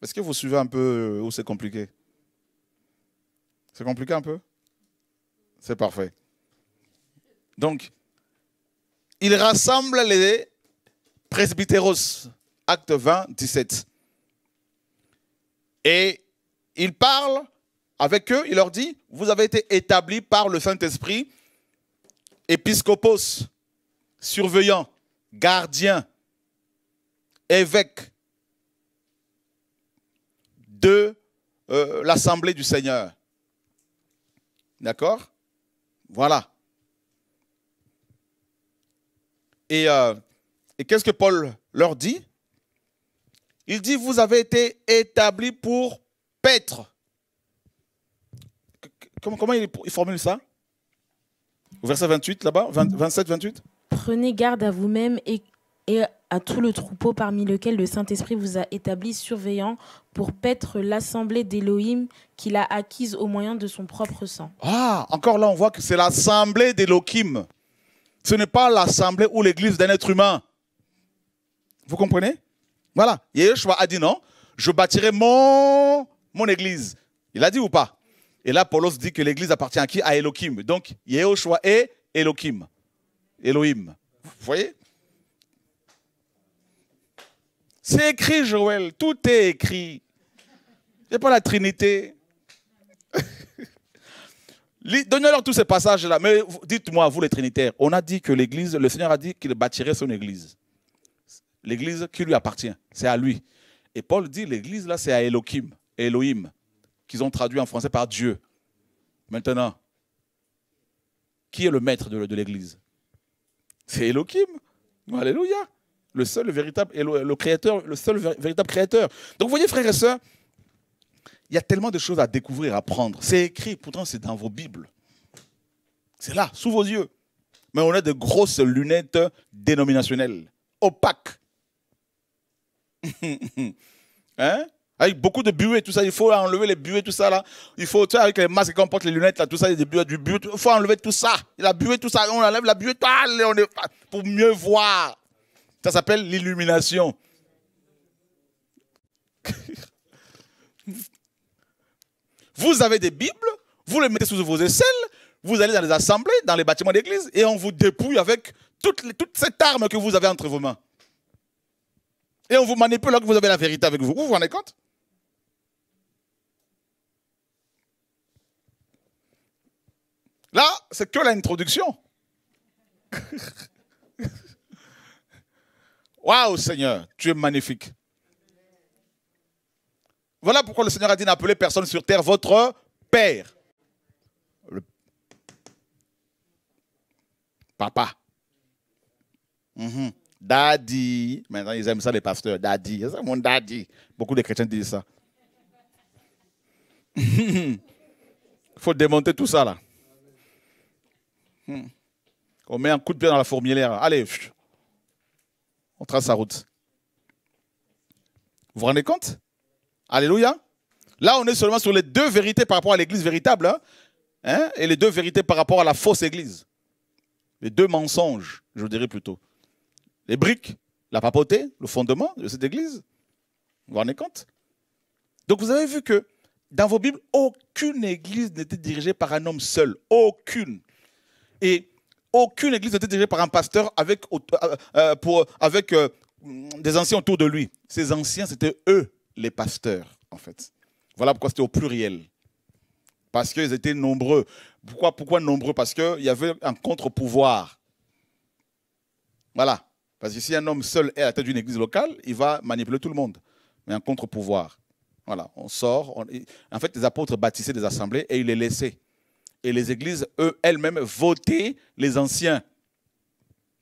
Est-ce que vous suivez un peu euh, où c'est compliqué C'est compliqué un peu C'est parfait. Donc, il rassemble les presbytéros, acte 20, 17. Et il parle avec eux, il leur dit, vous avez été établis par le Saint-Esprit, épiscopos, surveillant, gardien, évêque de euh, l'assemblée du Seigneur. D'accord Voilà. Euh, et qu'est-ce que Paul leur dit il dit, vous avez été établi pour paître. Comment, il, formule ça Au Verset 28 là-bas, 27, 28 Prenez garde à vous-même et, à tout le troupeau parmi lequel le Saint-Esprit vous a établi surveillant pour paître l'assemblée d'Élohim qu'il a acquise au moyen de son propre sang. Ah, encore là, on voit que c'est l'assemblée d'Élohim. Ce n'est pas l'assemblée ou l'église d'un être humain. Vous comprenez voilà. Yeshua a dit non, je bâtirai mon, mon église. Il a dit ou pas Et là, Paulos dit que l'église appartient à qui À Elohim. Donc, Yeshua est Elohim. Elohim. Vous voyez C'est écrit, Joël. Tout est écrit. C'est pas la Trinité. Donnez-leur tous ces passages-là. Mais dites-moi, vous les Trinitaires, on a dit que l'Église, le Seigneur a dit qu'il bâtirait son Église. L'église qui lui appartient, c'est à lui. Et Paul dit, l'église là, c'est à Elohim, Elohim, qu'ils ont traduit en français par Dieu. Maintenant, qui est le maître de, l'église C'est Elohim. Alléluia. Le seul véritable, le créateur, le seul véritable créateur. Donc, vous voyez, frères et sœurs, il y a tellement de choses à découvrir, à apprendre. C'est écrit, pourtant c'est dans vos Bibles. C'est là, sous vos yeux. Mais on a de grosses lunettes dénominationnelles, opaques. Avec hein? ah, beaucoup de buée, tout ça, il faut enlever les buées, tout ça là. Il faut, tu avec les masques qu'on porte, les lunettes tout ça, du il faut enlever tout ça. La buée, tout ça, on enlève la buée, on est, pour mieux voir. Ça s'appelle l'illumination. vous avez des Bibles, vous les mettez sous vos aisselles, vous allez dans les assemblées, dans les bâtiments d'église, et on vous dépouille avec toute cette arme que vous avez entre vos mains. Et on vous manipule alors que vous avez la vérité avec vous. Vous vous rendez compte Là, c'est que l'introduction. Waouh Seigneur, tu es magnifique. Voilà pourquoi le Seigneur a dit n'appelez personne sur terre votre Père. Papa. Mhm. Daddy. Maintenant, ils aiment ça, les pasteurs. Daddy. C'est mon daddy. Beaucoup de chrétiens disent ça. Il faut démonter tout ça, là. Hmm. On met un coup de pied dans la fourmilière. Allez, on trace sa route. Vous vous rendez compte Alléluia. Là, on est seulement sur les deux vérités par rapport à l'Église véritable hein. Hein? et les deux vérités par rapport à la fausse Église. Les deux mensonges, je dirais plutôt les briques, la papauté, le fondement de cette église. Vous vous rendez compte Donc vous avez vu que dans vos Bibles, aucune église n'était dirigée par un homme seul. Aucune. Et aucune église n'était dirigée par un pasteur avec, euh, euh, pour, avec euh, des anciens autour de lui. Ces anciens, c'était eux, les pasteurs, en fait. Voilà pourquoi c'était au pluriel. Parce qu'ils étaient nombreux. Pourquoi, pourquoi nombreux Parce qu'il y avait un contre-pouvoir. Voilà. Parce que si un homme seul est à la tête d'une église locale, il va manipuler tout le monde. Mais un contre-pouvoir. Voilà, on sort. En fait, les apôtres bâtissaient des assemblées et ils les laissaient. Et les églises, eux, elles-mêmes, votaient les anciens.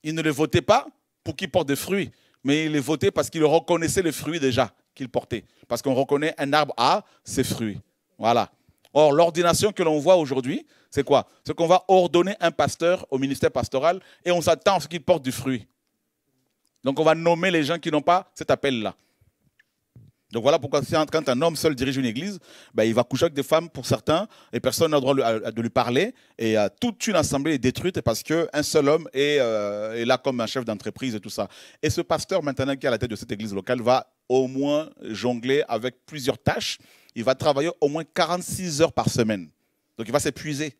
Ils ne les votaient pas pour qu'ils portent des fruits, mais ils les votaient parce qu'ils reconnaissaient les fruits déjà qu'ils portaient. Parce qu'on reconnaît un arbre à ses fruits. Voilà. Or, l'ordination que l'on voit aujourd'hui, c'est quoi C'est qu'on va ordonner un pasteur au ministère pastoral et on s'attend à ce qu'il porte du fruit. Donc on va nommer les gens qui n'ont pas cet appel-là. Donc voilà pourquoi quand un homme seul dirige une église, ben, il va coucher avec des femmes pour certains, et personne n'a le droit de lui parler, et toute une assemblée est détruite parce qu'un seul homme est, euh, est, là comme un chef d'entreprise et tout ça. Et ce pasteur maintenant qui est à la tête de cette église locale va au moins jongler avec plusieurs tâches. Il va travailler au moins 46 heures par semaine. Donc il va s'épuiser.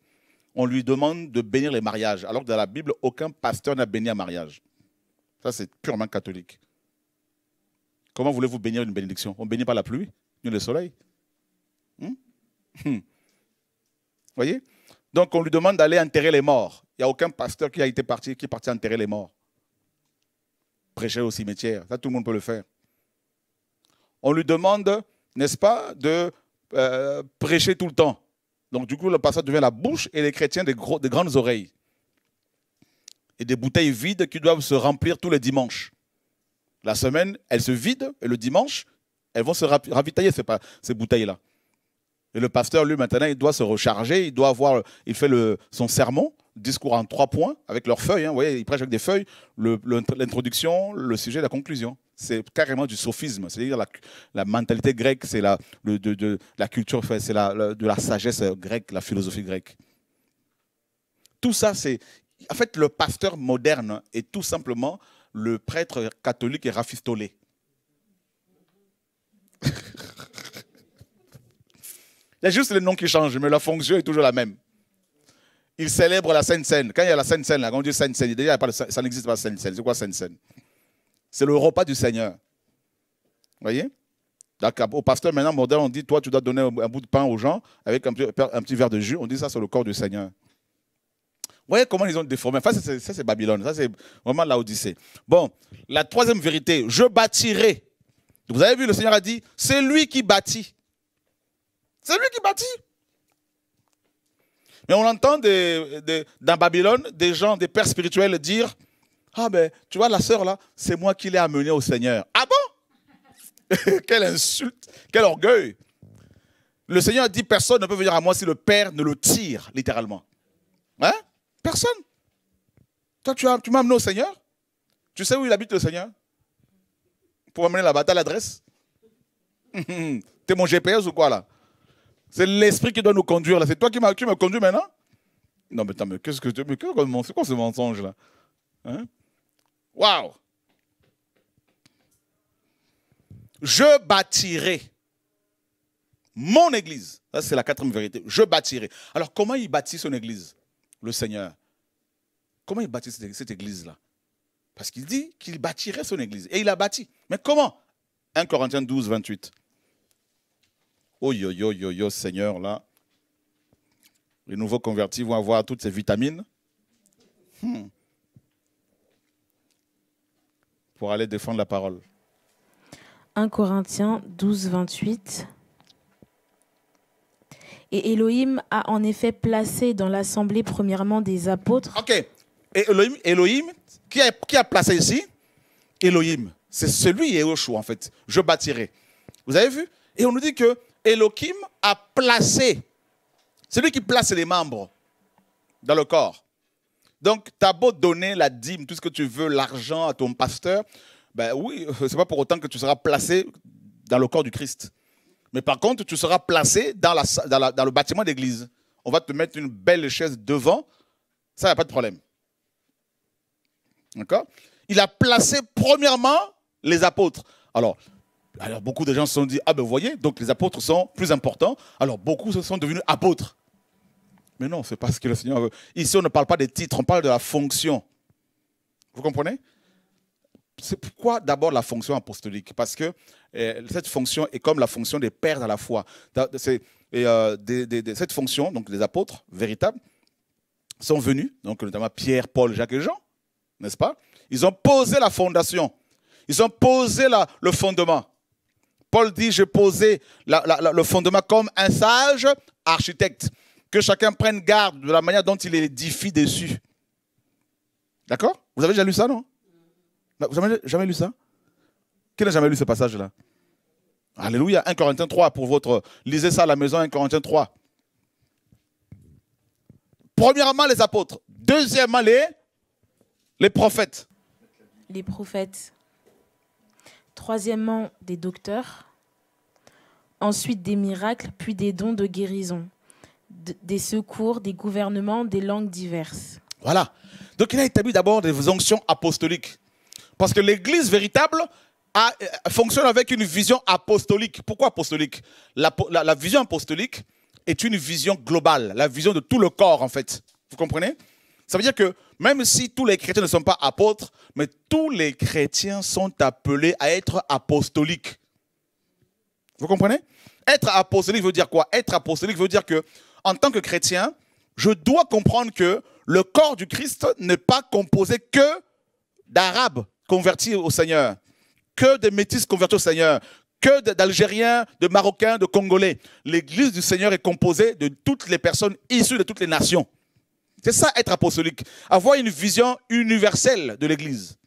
On lui demande de bénir les mariages, alors que dans la Bible, aucun pasteur n'a béni un mariage. Ça, c'est purement catholique. Comment voulez-vous bénir une bénédiction On ne bénit pas la pluie, ni le soleil. Vous hmm? hmm. voyez Donc, on lui demande d'aller enterrer les morts. Il n'y a aucun pasteur qui a été parti, qui est parti enterrer les morts. Prêcher au cimetière, ça tout le monde peut le faire. On lui demande, n'est-ce pas, de euh, prêcher tout le temps. Donc, du coup, le pasteur devient la bouche et les chrétiens des grandes oreilles et des bouteilles vides qui doivent se remplir tous les dimanches. La semaine, elles se vident et le dimanche, elles vont se ravitailler ces, ces bouteilles-là. Et le pasteur, lui, maintenant, il doit se recharger, il doit avoir, il fait le, son sermon, discours en trois points, avec leurs feuilles, hein, vous voyez, il prêche avec des feuilles, l'introduction, le, sujet, la conclusion. C'est carrément du sophisme, c'est-à-dire la, mentalité grecque, c'est la, de, de, la culture, c'est la, de la sagesse grecque, la philosophie grecque. Tout ça, c'est, en fait, le pasteur moderne est tout simplement le prêtre catholique et rafistolé. Il y a juste le nom qui changent, mais la fonction est toujours la même. Il célèbre la Sainte-Seine. Quand il y a la Sainte-Seine, quand on dit Sainte-Seine, déjà, ça n'existe pas Sainte-Seine. C'est quoi Sainte-Seine C'est le repas du Seigneur. Vous voyez Donc, Au pasteur, maintenant, moderne, on dit, toi, tu dois donner un bout de pain aux gens avec un petit, verre de jus. On dit, ça, sur le corps du Seigneur voyez comment ils ont déformé. Enfin, ça, c'est Babylone. Ça, c'est vraiment l'Odyssée. Bon, la troisième vérité, je bâtirai. Vous avez vu, le Seigneur a dit, c'est lui qui bâtit. C'est lui qui bâtit. Mais on entend dans Babylone des gens, des pères spirituels dire, ah ben, tu vois, la sœur là, c'est moi qui l'ai amenée au Seigneur. Ah bon Quelle insulte, quel orgueil. Le Seigneur a dit, personne ne peut venir à moi si le Père ne le tire, littéralement. Hein Personne. Toi, tu, m'as amené au Seigneur. Tu sais où il habite le Seigneur Pour amener là-bas, à l'adresse T'es mon GPS ou quoi là C'est l'esprit qui doit nous conduire là. C'est toi qui, me conduis maintenant Non, mais attends, mais qu'est-ce que tu. c'est quoi ce mensonge là hein? Waouh Je bâtirai mon église. Ça, c'est la quatrième vérité. Je bâtirai. Alors, comment il bâtit son église le Seigneur. Comment il bâtit cette église-là Parce qu'il dit qu'il bâtirait son église. Et il a bâti. Mais comment 1 Corinthiens 12, 28. Oh yo yo yo yo Seigneur, là, les nouveaux convertis vont avoir toutes ces vitamines hmm. pour aller défendre la parole. 1 Corinthiens 12, 28. Et Elohim a en effet placé dans l'assemblée premièrement des apôtres. Ok. Elohim, Elohim qui, a, placé ici Elohim. C'est celui Yeshua en fait. Je bâtirai. Vous avez vu Et on nous dit que Elohim a placé. C'est lui qui place les membres dans le corps. Donc, tu as beau donner la dîme, tout ce que tu veux, l'argent à ton pasteur, ben oui, c'est pas pour autant que tu seras placé dans le corps du Christ. Mais par contre, tu seras placé dans, le bâtiment d'église. On va te mettre une belle chaise devant. Ça, il n'y a pas de problème. D'accord Il a placé premièrement les apôtres. Alors, alors, beaucoup de gens se sont dit, ah ben vous voyez, donc les apôtres sont plus importants. Alors, beaucoup se sont devenus apôtres. Mais non, ce n'est pas ce que le Seigneur veut. Ici, on ne parle pas des titres, on parle de la fonction. Vous comprenez c'est pourquoi d'abord la fonction apostolique Parce que euh, cette fonction est comme la fonction des pères à la foi. Euh, cette fonction, donc les apôtres véritables, sont venus, donc notamment Pierre, Paul, Jacques et Jean, n'est-ce pas Ils ont posé la fondation. Ils ont posé le fondement. Paul dit, j'ai posé le fondement comme un sage architecte. Que chacun prenne garde de la manière dont il édifie dessus. D'accord Vous avez déjà lu ça, non bah, vous jamais lu ça Qui n'a jamais lu ce passage-là Alléluia. 1 Corinthiens 3 pour votre. Lisez ça à la maison, 1 Corinthiens 3. Premièrement, les apôtres. Deuxièmement, les, les prophètes. Les prophètes. Troisièmement, des docteurs. Ensuite, des miracles, puis des dons de guérison, des secours, des gouvernements, des langues diverses. Voilà. Donc, il a établi d'abord des onctions apostoliques. Parce que l'Église véritable euh, fonctionne avec une vision apostolique. Pourquoi apostolique la, la, vision apostolique est une vision globale, la vision de tout le corps en fait. Vous comprenez Ça veut dire que même si tous les chrétiens ne sont pas apôtres, mais tous les chrétiens sont appelés à être apostoliques. Vous comprenez Être apostolique veut dire quoi Être apostolique veut dire que en tant que chrétien, je dois comprendre que le corps du Christ n'est pas composé que d'arabes, convertis au Seigneur, que des métis convertis au Seigneur, que d'Algériens, de Marocains, de Congolais. L'Église du Seigneur est composée de toutes les personnes issues de toutes les nations. C'est ça être apostolique, avoir une vision universelle de l'Église.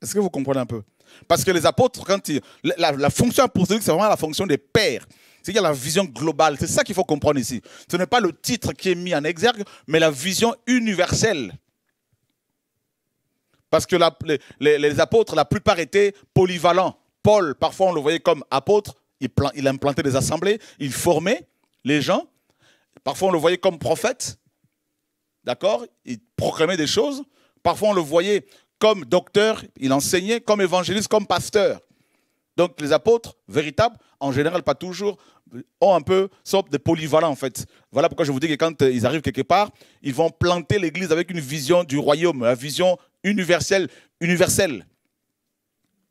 Est-ce que vous comprenez un peu Parce que les apôtres, quand la, la, fonction apostolique, c'est vraiment la fonction des pères. C'est-à-dire la vision globale. C'est ça qu'il faut comprendre ici. Ce n'est pas le titre qui est mis en exergue, mais la vision universelle parce que les, apôtres, la plupart étaient polyvalents. Paul, parfois on le voyait comme apôtre, il, il implantait des assemblées, il formait les gens. Parfois on le voyait comme prophète, d'accord Il proclamait des choses. Parfois on le voyait comme docteur, il enseignait, comme évangéliste, comme pasteur. Donc les apôtres, véritables, en général pas toujours, ont un peu, sorte de polyvalents en fait. Voilà pourquoi je vous dis que quand euh, ils arrivent quelque part, ils vont planter l'Église avec une vision du royaume, la vision universelle, universelle.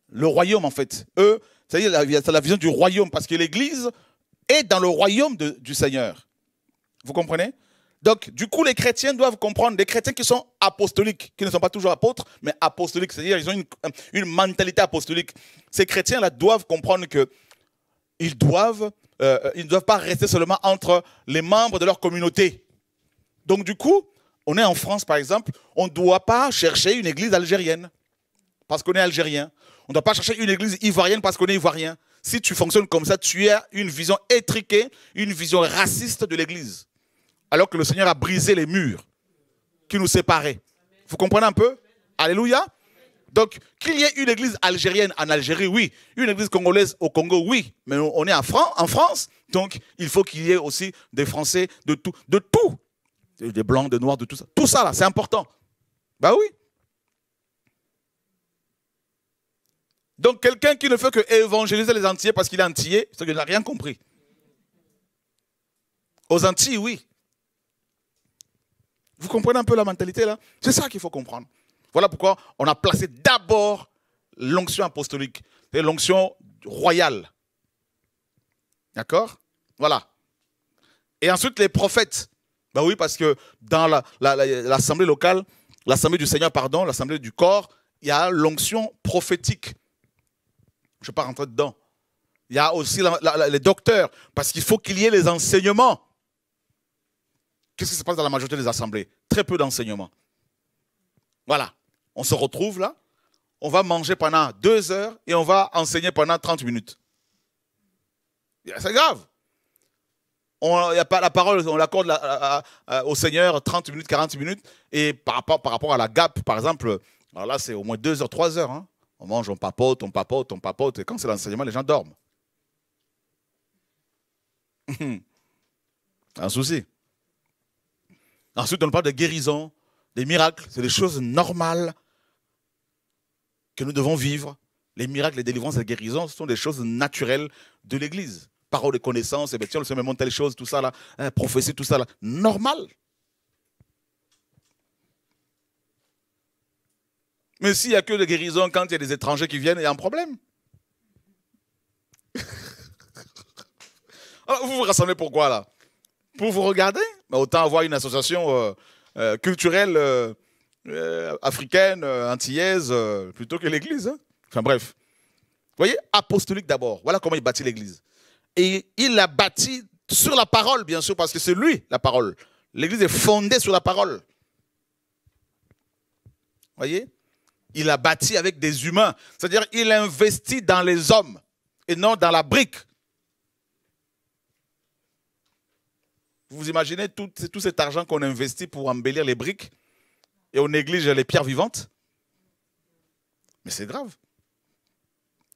Le royaume en fait. Eux, c'est-à-dire la, la vision du royaume, parce que l'Église est dans le royaume du Seigneur. Vous comprenez donc, du coup, les chrétiens doivent comprendre, des chrétiens qui sont apostoliques, qui ne sont pas toujours apôtres, mais apostoliques, c'est-à-dire ils ont une, une mentalité apostolique. Ces chrétiens-là doivent comprendre que ils doivent, euh, ils ne doivent pas rester seulement entre les membres de leur communauté. Donc du coup, on est en France par exemple, on ne doit pas chercher une église algérienne parce qu'on est algérien. On ne doit pas chercher une église ivoirienne parce qu'on est ivoirien. Si tu fonctionnes comme ça, tu as une vision étriquée, une vision raciste de l'église. Alors que le Seigneur a brisé les murs qui nous séparaient. Vous comprenez un peu Alléluia. Donc, qu'il y ait une église algérienne en Algérie, oui. Une église congolaise au Congo, oui. Mais on est en, France, en France. Donc, il faut qu'il y ait aussi des Français de tout. De tout. Des Blancs, des Noirs, de tout ça. Tout ça, là, c'est important. Bah oui. Donc, quelqu'un qui ne fait que évangéliser les Antillais parce qu'il est Antillais, c'est qu'il n'a rien compris. Aux Antilles, oui. Vous comprenez un peu la mentalité, là C'est ça qu'il faut comprendre. Voilà pourquoi on a placé d'abord l'onction apostolique, l'onction royale. D'accord Voilà. Et ensuite, les prophètes. Ben oui, parce que dans l'assemblée locale, l'assemblée du Seigneur, pardon, l'assemblée du corps, il y a l'onction prophétique. Je ne vais pas rentrer dedans. Il y a aussi les docteurs, parce qu'il faut qu'il y ait les enseignements. Qu'est-ce qui se passe dans la majorité des assemblées Très peu d'enseignements. Voilà. On se retrouve là, on va manger pendant deux heures et on va enseigner pendant 30 minutes. C'est grave. On, y a pas, la parole, on l'accorde au Seigneur 30 minutes, 40 minutes. Et par rapport, à la gap, par exemple, alors là, c'est au moins deux heures, trois heures. Hein. On mange, on papote, on papote, on papote. Et quand c'est l'enseignement, les gens dorment. un souci. Ensuite, on parle de guérison, des miracles. C'est des choses normales nous devons vivre. Les miracles, les délivrances, les guérisons, sont des choses naturelles de l'Église. Parole de connaissances et eh bien, tiens, le Seigneur montre telle chose, tout ça là, euh, prophétie, tout ça là. Normal. Mais s'il n'y a que des guérisons quand il y a des étrangers qui viennent, il y a un problème. Alors, vous vous rassemblez pourquoi là Pour vous regarder ben, Autant avoir une association euh, euh, culturelle. Euh, africaine, euh, antillaise, euh, plutôt que l'Église. Hein. enfin bref. Vous voyez, apostolique d'abord. Voilà comment il bâtit l'Église. Et il l'a bâti sur la parole, bien sûr, parce que c'est lui, la parole. L'Église est fondée sur la parole. Vous voyez Il a bâti avec des humains. C'est-à-dire, il investit dans les hommes et non dans la brique. Vous imaginez tout, tout cet argent qu'on investit pour embellir les briques et on néglige les pierres vivantes. Mais c'est grave.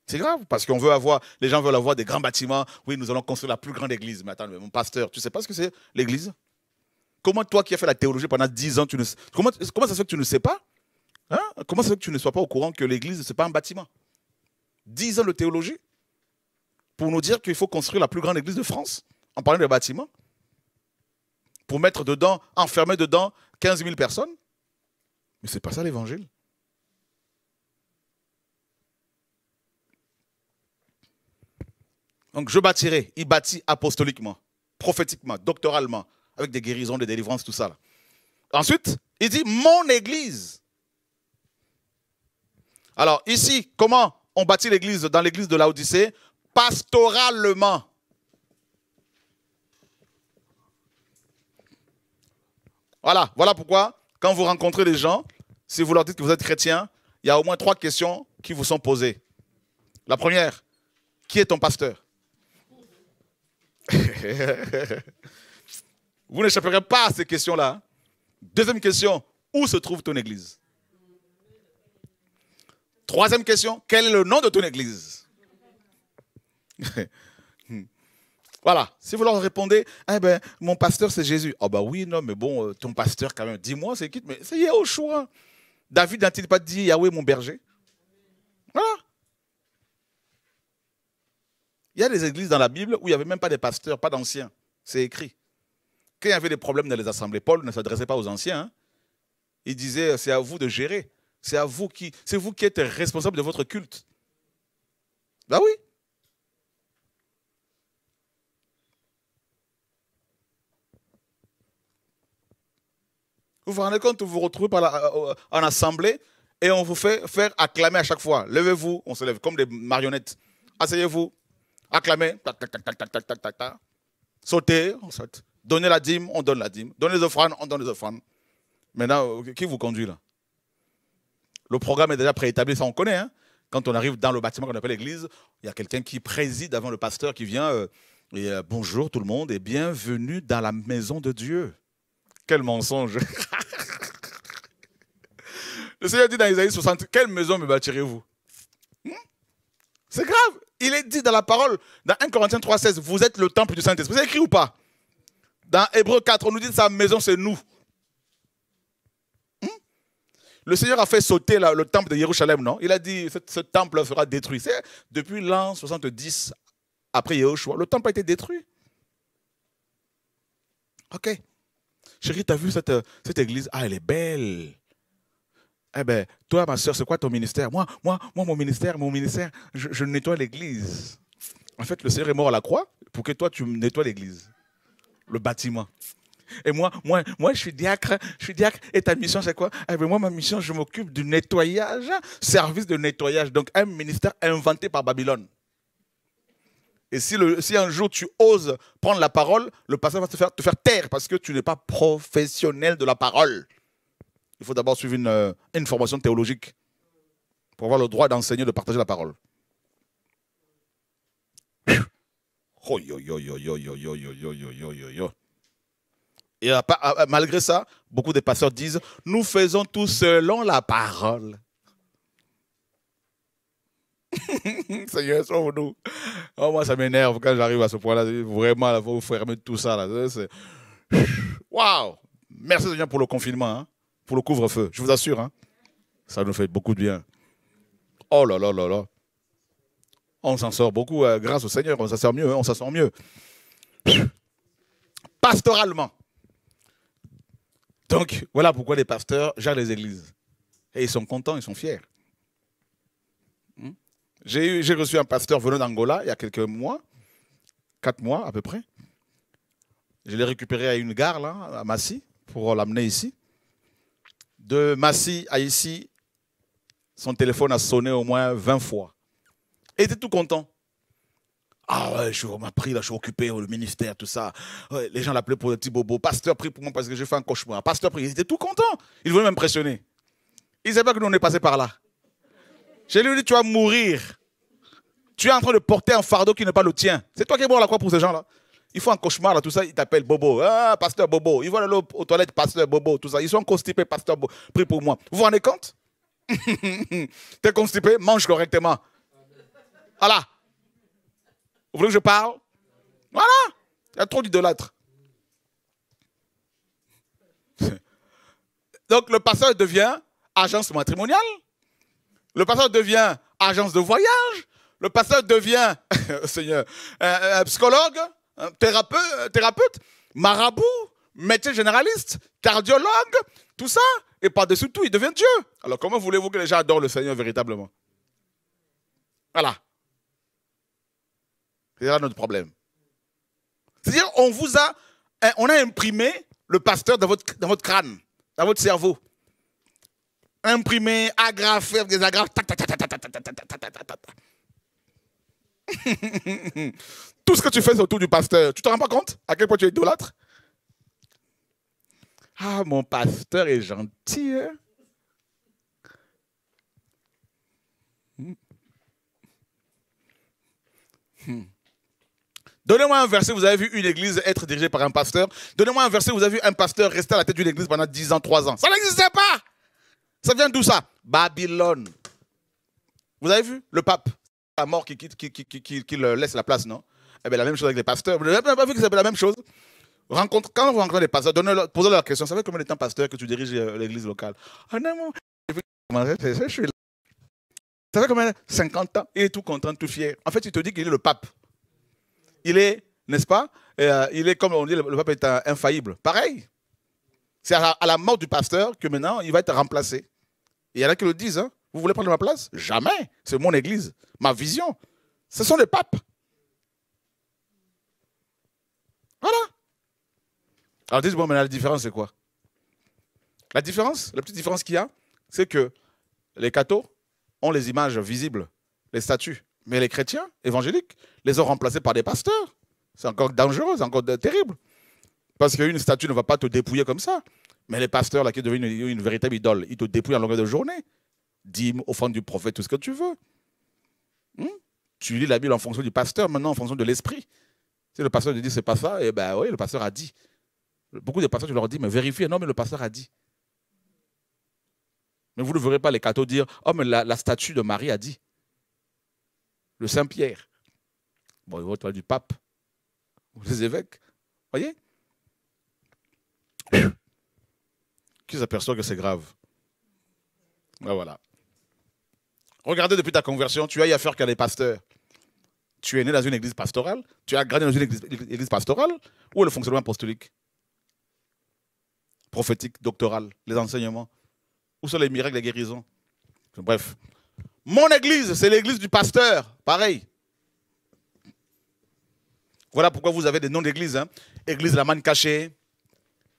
C'est grave, parce qu'on veut avoir, les gens veulent avoir des grands bâtiments. Oui, nous allons construire la plus grande église. Mais attends, mais mon pasteur, tu sais pas ce que c'est l'église Comment toi qui as fait la théologie pendant 10 ans, tu comment, comment ça se fait que tu ne sais pas hein? Comment ça se fait que tu ne sois pas au courant que l'église, ce n'est pas un bâtiment 10 ans de théologie pour nous dire qu'il faut construire la plus grande église de France en parlant de bâtiments pour mettre dedans, enfermer dedans 15 000 personnes mais c'est pas ça l'évangile. Donc je bâtirai, il bâtit apostoliquement, prophétiquement, doctoralement, avec des guérisons, des délivrances, tout ça. Là. Ensuite, il dit mon église. Alors ici, comment on bâtit l'église dans l'église de l'Odyssée Pastoralement. Voilà, voilà pourquoi quand vous rencontrez des gens, si vous leur dites que vous êtes chrétien, il y a au moins trois questions qui vous sont posées. La première, qui est ton pasteur Vous n'échapperez pas à ces questions-là. Deuxième question, où se trouve ton église Troisième question, quel est le nom de ton église Voilà, si vous leur répondez, eh ben, mon pasteur c'est Jésus. Ah ben oui, non, mais bon, euh, ton pasteur quand même, dis-moi, c'est qui Mais ça y au choix. David n'a-t-il pas dit Yahweh mon berger Voilà. Il y a des églises dans la Bible où il n'y avait même pas des pasteurs, pas d'anciens. C'est écrit. Quand il y avait des problèmes dans les assemblées, Paul ne s'adressait pas aux anciens. Hein. Il disait c'est à vous de gérer. C'est à vous qui, c'est vous qui êtes responsable de votre culte. Bah oui. Vous vous rendez compte, vous vous retrouvez euh, en assemblée et on vous fait faire acclamer à chaque fois. Levez-vous, on se lève comme des marionnettes. Asseyez-vous, acclamez, tac, tac, Sautez, on saute. Donnez la dîme, on donne la dîme. Donnez les offrandes, on donne les offrandes. Maintenant, euh, qui vous conduit là Le programme est déjà préétabli, ça on connaît. Hein. Quand on arrive dans le bâtiment qu'on appelle l'église, il y a quelqu'un qui préside avant le pasteur qui vient. Euh, et bonjour tout le monde et bienvenue dans la maison de Dieu. Quel mensonge. le Seigneur dit dans Isaïe 60, quelle maison me bâtirez-vous hmm? C'est grave. Il est dit dans la parole, dans 1 Corinthiens 3,16, vous êtes le temple du Saint-Esprit. C'est écrit ou pas Dans Hébreu 4, on nous dit sa maison, c'est nous. Hmm? le Seigneur a fait sauter le temple de Jérusalem, non Il a dit, ce, temple sera détruit. Depuis l'an 70 après Yahushua, le temple a été détruit. OK. Chérie, t'as vu cette, euh, cette église Ah, elle est belle. Eh bien, toi, ma soeur, c'est quoi ton ministère Moi, moi, moi, mon ministère, mon ministère, je, nettoie l'église. En fait, le Seigneur est mort à la croix pour que toi, tu nettoies l'église, le bâtiment. Et moi, moi, moi, je suis diacre, je suis diacre. Et ta mission, c'est quoi Eh bien, moi, ma mission, je m'occupe du nettoyage, service de nettoyage. Donc, un ministère inventé par Babylone. Et si, si, un jour tu oses prendre la parole, le pasteur va te faire, te faire taire parce que tu n'es pas professionnel de la parole. Il faut d'abord suivre une, formation théologique pour avoir le droit d'enseigner, de partager la parole. Et malgré ça, beaucoup de pasteurs disent, nous faisons tout selon la parole Seigneur, sauve nous. Oh, moi, ça m'énerve quand j'arrive à ce point-là. Vraiment, il faut fermer tout ça. Là. Waouh! Merci, Seigneur, pour le confinement, hein. pour le couvre-feu. Je vous assure, hein. ça nous fait beaucoup de bien. Oh là là là là. On s'en sort beaucoup hein. grâce au Seigneur. On s'en sort mieux. on s'en sort mieux. Pastoralement. Donc, voilà pourquoi les pasteurs gèrent les églises. Et ils sont contents, ils sont fiers. J'ai reçu un pasteur venant d'Angola il y a quelques mois, quatre mois à peu près. Je l'ai récupéré à une gare, à Massy, pour l'amener ici. De Massy à ici, son téléphone a sonné au moins 20 fois. il était tout content. Ah ouais, je suis pris, là, je suis occupé, oh, le ministère, tout ça. les gens l'appelaient pour le petit bobo. Pasteur, prie pour moi parce que j'ai fait un cauchemar. Pasteur, prie. Il était tout content. Ils voulaient m'impressionner. Ils savaient pas que nous, on est passé par là. Je lui dit, tu vas mourir. Tu es en train de porter un fardeau qui n'est pas le tien. C'est toi qui es bon à la croix pour ces gens-là. Ils font un cauchemar, là, tout ça, ils t'appellent Bobo. Ah, pasteur Bobo. Ils vont aller aux toilettes, pasteur Bobo, tout ça. Ils sont constipés, pasteur Bobo. Prie pour moi. Vous vous rendez compte T'es constipé, mange correctement. Voilà. Vous voulez que je parle Voilà. Il y a trop d'idolâtres. Donc le pasteur devient agence matrimoniale. Le pasteur devient agence de voyage. Le pasteur devient, oh Seigneur, psychologue, thérapeute, euh, thérapeute, marabout, médecin généraliste, cardiologue, tout ça. Et par-dessus tout, il devient Dieu. Alors comment voulez-vous que les gens adorent le Seigneur véritablement Voilà. C'est là notre problème. C'est-à-dire, on vous a, on a imprimé le pasteur votre, dans votre crâne, dans votre cerveau imprimé, agrafé, des agrafes, Tout ce que tu fais autour du pasteur, tu te rends pas compte à quel point tu es idolâtre Ah, mon pasteur est gentil. Donnez-moi un verset, vous avez vu une église être dirigée par un pasteur. Donnez-moi un verset, vous avez vu un pasteur rester à la tête d'une église pendant 10 ans, 3 ans. Ça n'existait ça vient d'où ça Babylone. Vous avez vu Le pape, la mort qui, le laisse la place, non Eh bien, la même chose avec les pasteurs. Vous n'avez pas vu que c'est la même chose Rencontre, quand vous rencontrez les pasteurs, posez-leur question. Ça fait combien de temps, pasteur, que tu diriges euh, l'église locale Ah non, je suis là. Ça fait combien 50 ans. Il est tout content, tout fier. En fait, il te dit qu'il est le pape. Il est, n'est-ce pas euh, Il est, comme on dit, le, pape est infaillible. Pareil. C'est à, la mort du pasteur que maintenant, il va être remplacé. Il y en a qui le disent. Hein. Vous voulez prendre ma place Jamais. C'est mon église, ma vision. Ce sont les papes. Voilà. Alors disent, bon, mais la différence, c'est quoi La différence, la petite différence qu'il y a, c'est que les cathos ont les images visibles, les statues. Mais les chrétiens évangéliques les ont remplacés par des pasteurs. C'est encore dangereux, c'est encore terrible. Parce qu'une statue ne va pas te dépouiller comme ça. Mais les pasteurs, là, qui est une, véritable idole, ils te dépouillent en longueur de journée. au fond du prophète, tout ce que tu veux. Hmm? Tu lis la Bible en fonction du pasteur, maintenant en fonction de l'esprit. Si le pasteur te dit c'est pas ça, et eh ben oui, le pasteur a dit. Beaucoup de pasteurs, tu leur dis, mais vérifiez, non, mais le pasteur a dit. Mais vous ne verrez pas les cathos dire, oh, mais la, statue de Marie a dit. Le Saint-Pierre. Bon, il va du pape. Ou les évêques. vous Voyez qui s'aperçoit que c'est grave. Ben voilà. Regardez depuis ta conversion, tu as eu affaire qu'à des pasteurs. Tu es né dans une église pastorale, tu as grandi dans une église, pastorale. Où est le fonctionnement apostolique Prophétique, doctoral, les enseignements Où sont les miracles, les guérisons Bref. Mon église, c'est l'église du pasteur. Pareil. Voilà pourquoi vous avez des noms d'église. Hein. Église la manne cachée,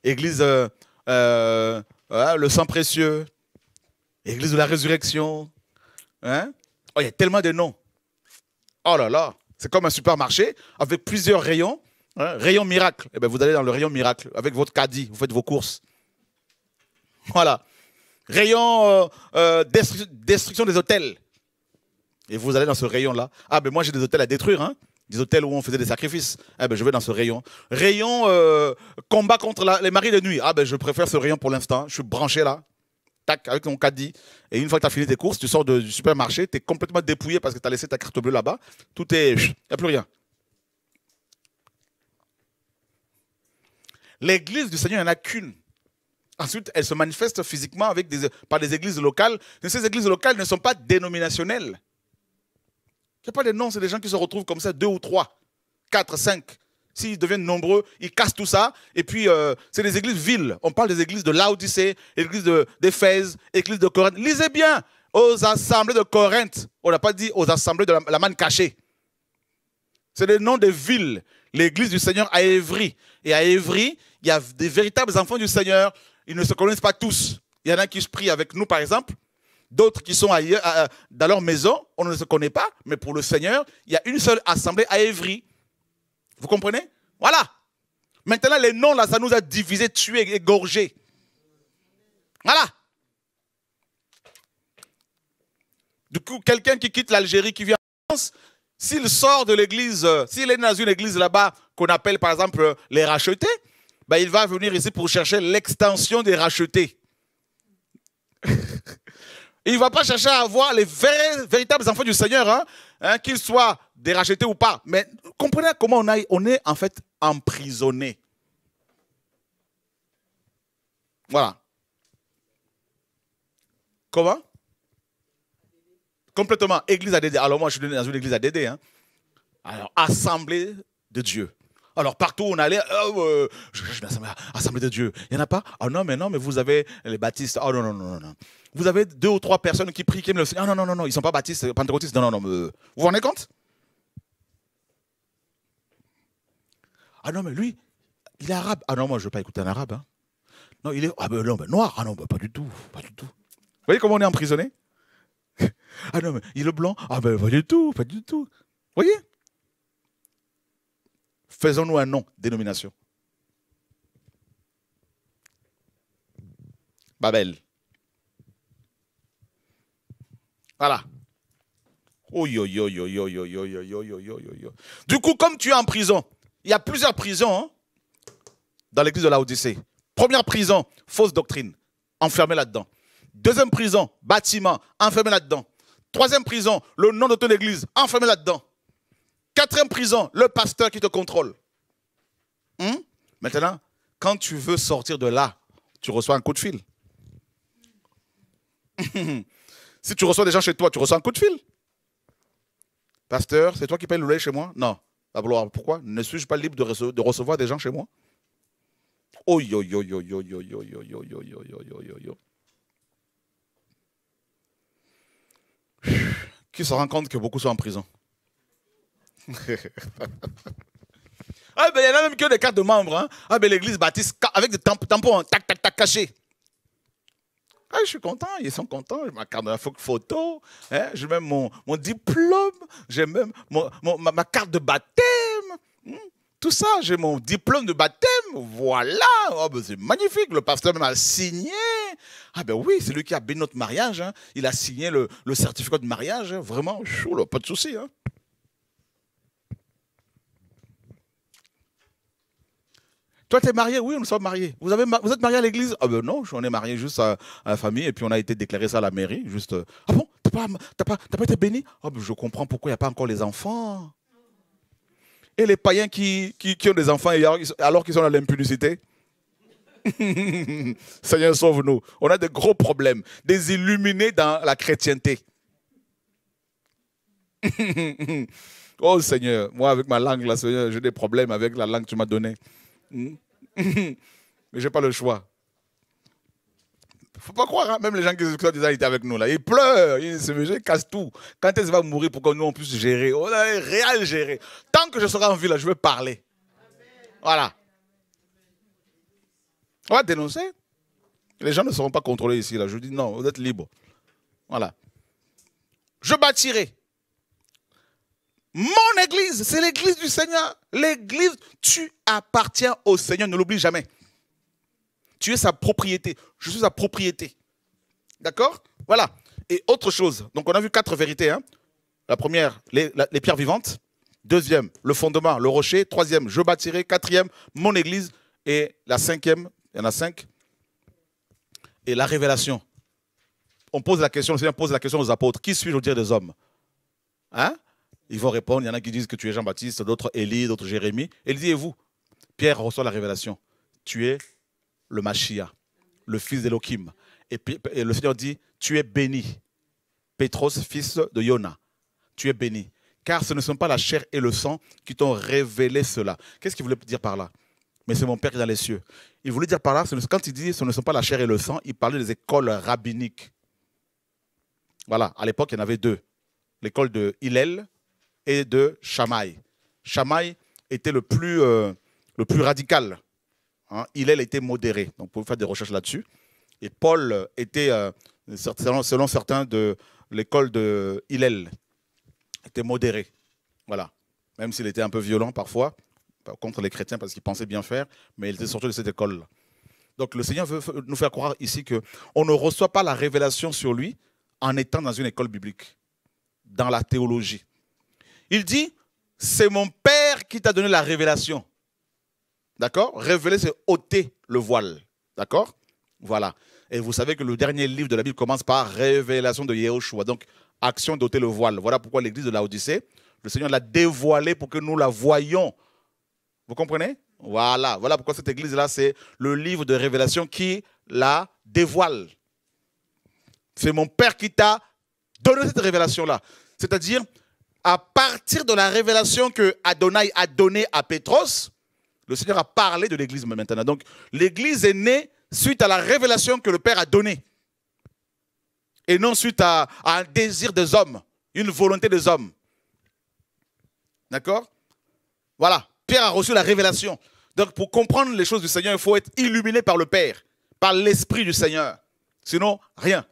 église euh, euh, ah, le sang précieux, l'église de la résurrection. Hein? Oh, il y a tellement de noms. Oh là là, c'est comme un supermarché avec plusieurs rayons. Hein? Rayon miracle. Eh ben, vous allez dans le rayon miracle avec votre caddie, vous faites vos courses. Voilà. Rayon euh, euh, destruction des hôtels. Et vous allez dans ce rayon-là. Ah, mais ben, moi, j'ai des hôtels à détruire. Hein? des hôtels où on faisait des sacrifices. Eh ben, je vais dans ce rayon. Rayon euh, combat contre les maris de nuit. Ah ben, je préfère ce rayon pour l'instant. Je suis branché là. Tac, avec mon caddie. Et une fois que tu as fini tes courses, tu sors du supermarché, tu es complètement dépouillé parce que tu as laissé ta carte bleue là-bas. Tout est. Il n'y a plus rien. L'église du Seigneur, il n'y en a qu'une. Ensuite, elle se manifeste physiquement avec par des églises locales. Mais ces églises locales ne sont pas dénominationnelles. Je pas des noms, c'est des gens qui se retrouvent comme ça, deux ou trois, quatre, cinq. S'ils deviennent nombreux, ils cassent tout ça. Et puis, euh, c'est des églises villes. On parle des églises de Laodicée, églises d'Éphèse, églises de Corinthe. Lisez bien aux assemblées de Corinthe. On n'a pas dit aux assemblées de la, manne cachée. C'est des noms des villes. L'église du Seigneur à Évry. Et à Évry, il y a des véritables enfants du Seigneur. Ils ne se connaissent pas tous. Il y en a qui se prient avec nous, par exemple d'autres qui sont ailleurs, dans leur maison, on ne se connaît pas, mais pour le Seigneur, il y a une seule assemblée à Évry. Vous comprenez Voilà. Maintenant, les noms, là, ça nous a divisés, tués, égorgés. Voilà. Du coup, quelqu'un qui quitte l'Algérie, qui vient en France, s'il sort de l'église, euh, s'il est dans une église là-bas qu'on appelle par exemple euh, les rachetés, ben, il va venir ici pour chercher l'extension des rachetés. il ne va pas chercher à avoir les véritables enfants du Seigneur, hein, hein, qu'ils soient dérachetés ou pas. Mais comprenez comment on, est en fait emprisonné. Voilà. Comment Complètement. Église à Dédé. Alors moi, je suis dans une église à Dédé. Hein. Alors, assemblée de Dieu. Alors partout on allait, euh, assemblée, de Dieu. Il n'y en a pas oh, non, mais non, mais vous avez les baptistes. Oh non, non, non, non vous avez deux ou trois personnes qui prient, qui aiment le Seigneur. Ah, non, non, non, non, ils ne sont pas baptistes, euh, pentecôtistes. Non, non, non. Euh, vous vous rendez compte Ah non, mais lui, il est arabe. Ah non, moi, je ne veux pas écouter un arabe. Hein. Non, il est ah ben, non, noir. Ah non, bah, pas du tout. Pas du tout. Vous voyez comment on est emprisonné Ah non, mais il est blanc. Ah ben, pas du tout. Pas du tout. Vous voyez Faisons-nous un nom, dénomination. Babel. Voilà. Du coup, comme tu es en prison, il y a plusieurs prisons dans l'église de la Odyssée. Première prison, fausse doctrine, enfermé là-dedans. Deuxième prison, bâtiment, enfermé là-dedans. Troisième prison, le nom de ton église, enfermé là-dedans. Quatrième prison, le pasteur qui te contrôle. Maintenant, quand tu veux sortir de là, tu reçois un coup de fil. Si tu reçois des gens chez toi, tu reçois un coup de fil. Pasteur, c'est toi qui paye le loyer chez moi Non. Pourquoi Ne suis-je pas libre de, recevoir des gens chez moi Oh yo yo yo yo yo yo yo yo yo yo yo yo yo. Qui se rend compte que beaucoup sont en prison Ah ben il y en a même qui ont des cartes de membres. Ah ben l'église baptiste avec des tampons, tac tac tac cachés. Ah, je suis content, ils sont contents. J'ai ma carte de photo, hein, j'ai même mon, mon diplôme, j'ai même ma, carte de baptême. Hmm, tout ça, j'ai mon diplôme de baptême. Voilà, oh, ben, c'est magnifique. Le pasteur m'a signé. Ah ben oui, c'est lui qui a béni notre mariage. Hein, il a signé le, certificat de mariage. Hein, vraiment, chou, pas de souci. Toi, tu es marié Oui, nous sommes mariés. Vous, avez, vous êtes marié à l'église Ah ben non, on est marié juste à, la famille et puis on a été déclaré ça à la mairie. Juste, euh, ah bon Tu pas, pas, été béni ah ben, je comprends pourquoi il n'y a pas encore les enfants. Et les païens qui, qui, ont des enfants alors qu'ils sont dans l'impunicité Seigneur, sauve-nous. On a des gros problèmes, des illuminés dans la chrétienté. oh Seigneur, moi avec ma langue, là, Seigneur, j'ai des problèmes avec la langue que tu m'as donnée. Hmm. Mais j'ai pas le choix. Faut pas croire, hein. même les gens qui sont étaient avec nous là, ils pleurent, ils se ils cassent tout. Quand est-ce va mourir pour que nous on puisse gérer On oh, a réel gérer. Tant que je serai en vie je vais parler. Voilà. On va dénoncer. Les gens ne seront pas contrôlés ici là. Je dis non, vous êtes libres. Voilà. Je bâtirai mon église, c'est l'église du Seigneur. L'église, tu appartiens au Seigneur, ne l'oublie jamais. Tu es sa propriété. Je suis sa propriété. D'accord Voilà. Et autre chose, donc on a vu quatre vérités. Hein. La première, les, pierres vivantes. Deuxième, le fondement, le rocher. Troisième, je bâtirai. Quatrième, mon église. Et la cinquième, il y en a cinq. Et la révélation. On pose la question, le Seigneur pose la question aux apôtres. Qui suis-je au dire des hommes Hein ils vont répondre. Il y en a qui disent que tu es Jean-Baptiste, d'autres Élie, d'autres Jérémie. Il dit, et vous Pierre reçoit la révélation. Tu es le Machia, le fils d'Elohim. Et, le Seigneur dit, tu es béni. Pétros, fils de Yona, tu es béni. Car ce ne sont pas la chair et le sang qui t'ont révélé cela. Qu'est-ce qu'il voulait dire par là Mais c'est mon Père qui est dans les cieux. Il voulait dire par là, quand il dit ce ne sont pas la chair et le sang, il parlait des écoles rabbiniques. Voilà, à l'époque, il y en avait deux. L'école de Hillel et de Shamaï. Shamaï était le plus, euh, le plus radical. Hein. Hillel était modéré. Donc, vous pouvez faire des recherches là-dessus. Et Paul était, euh, selon, certains de l'école de Hillel, était modéré. Voilà. Même s'il était un peu violent parfois, contre les chrétiens parce qu'il pensait bien faire, mais il était surtout de cette école Donc le Seigneur veut nous faire croire ici que on ne reçoit pas la révélation sur lui en étant dans une école biblique, dans la théologie. Il dit, c'est mon Père qui t'a donné la révélation. D'accord Révéler, c'est ôter le voile. D'accord Voilà. Et vous savez que le dernier livre de la Bible commence par révélation de Yahushua. Donc, action d'ôter le voile. Voilà pourquoi l'église de la Odyssée, le Seigneur l'a dévoilée pour que nous la voyions. Vous comprenez Voilà. Voilà pourquoi cette église-là, c'est le livre de révélation qui la dévoile. C'est mon Père qui t'a donné cette révélation-là. C'est-à-dire, à partir de la révélation que Adonai a donnée à Pétros, le Seigneur a parlé de l'Église maintenant. Donc l'Église est née suite à la révélation que le Père a donnée. Et non suite à, à un désir des hommes, une volonté des hommes. D'accord Voilà, Pierre a reçu la révélation. Donc pour comprendre les choses du Seigneur, il faut être illuminé par le Père, par l'Esprit du Seigneur. Sinon, rien.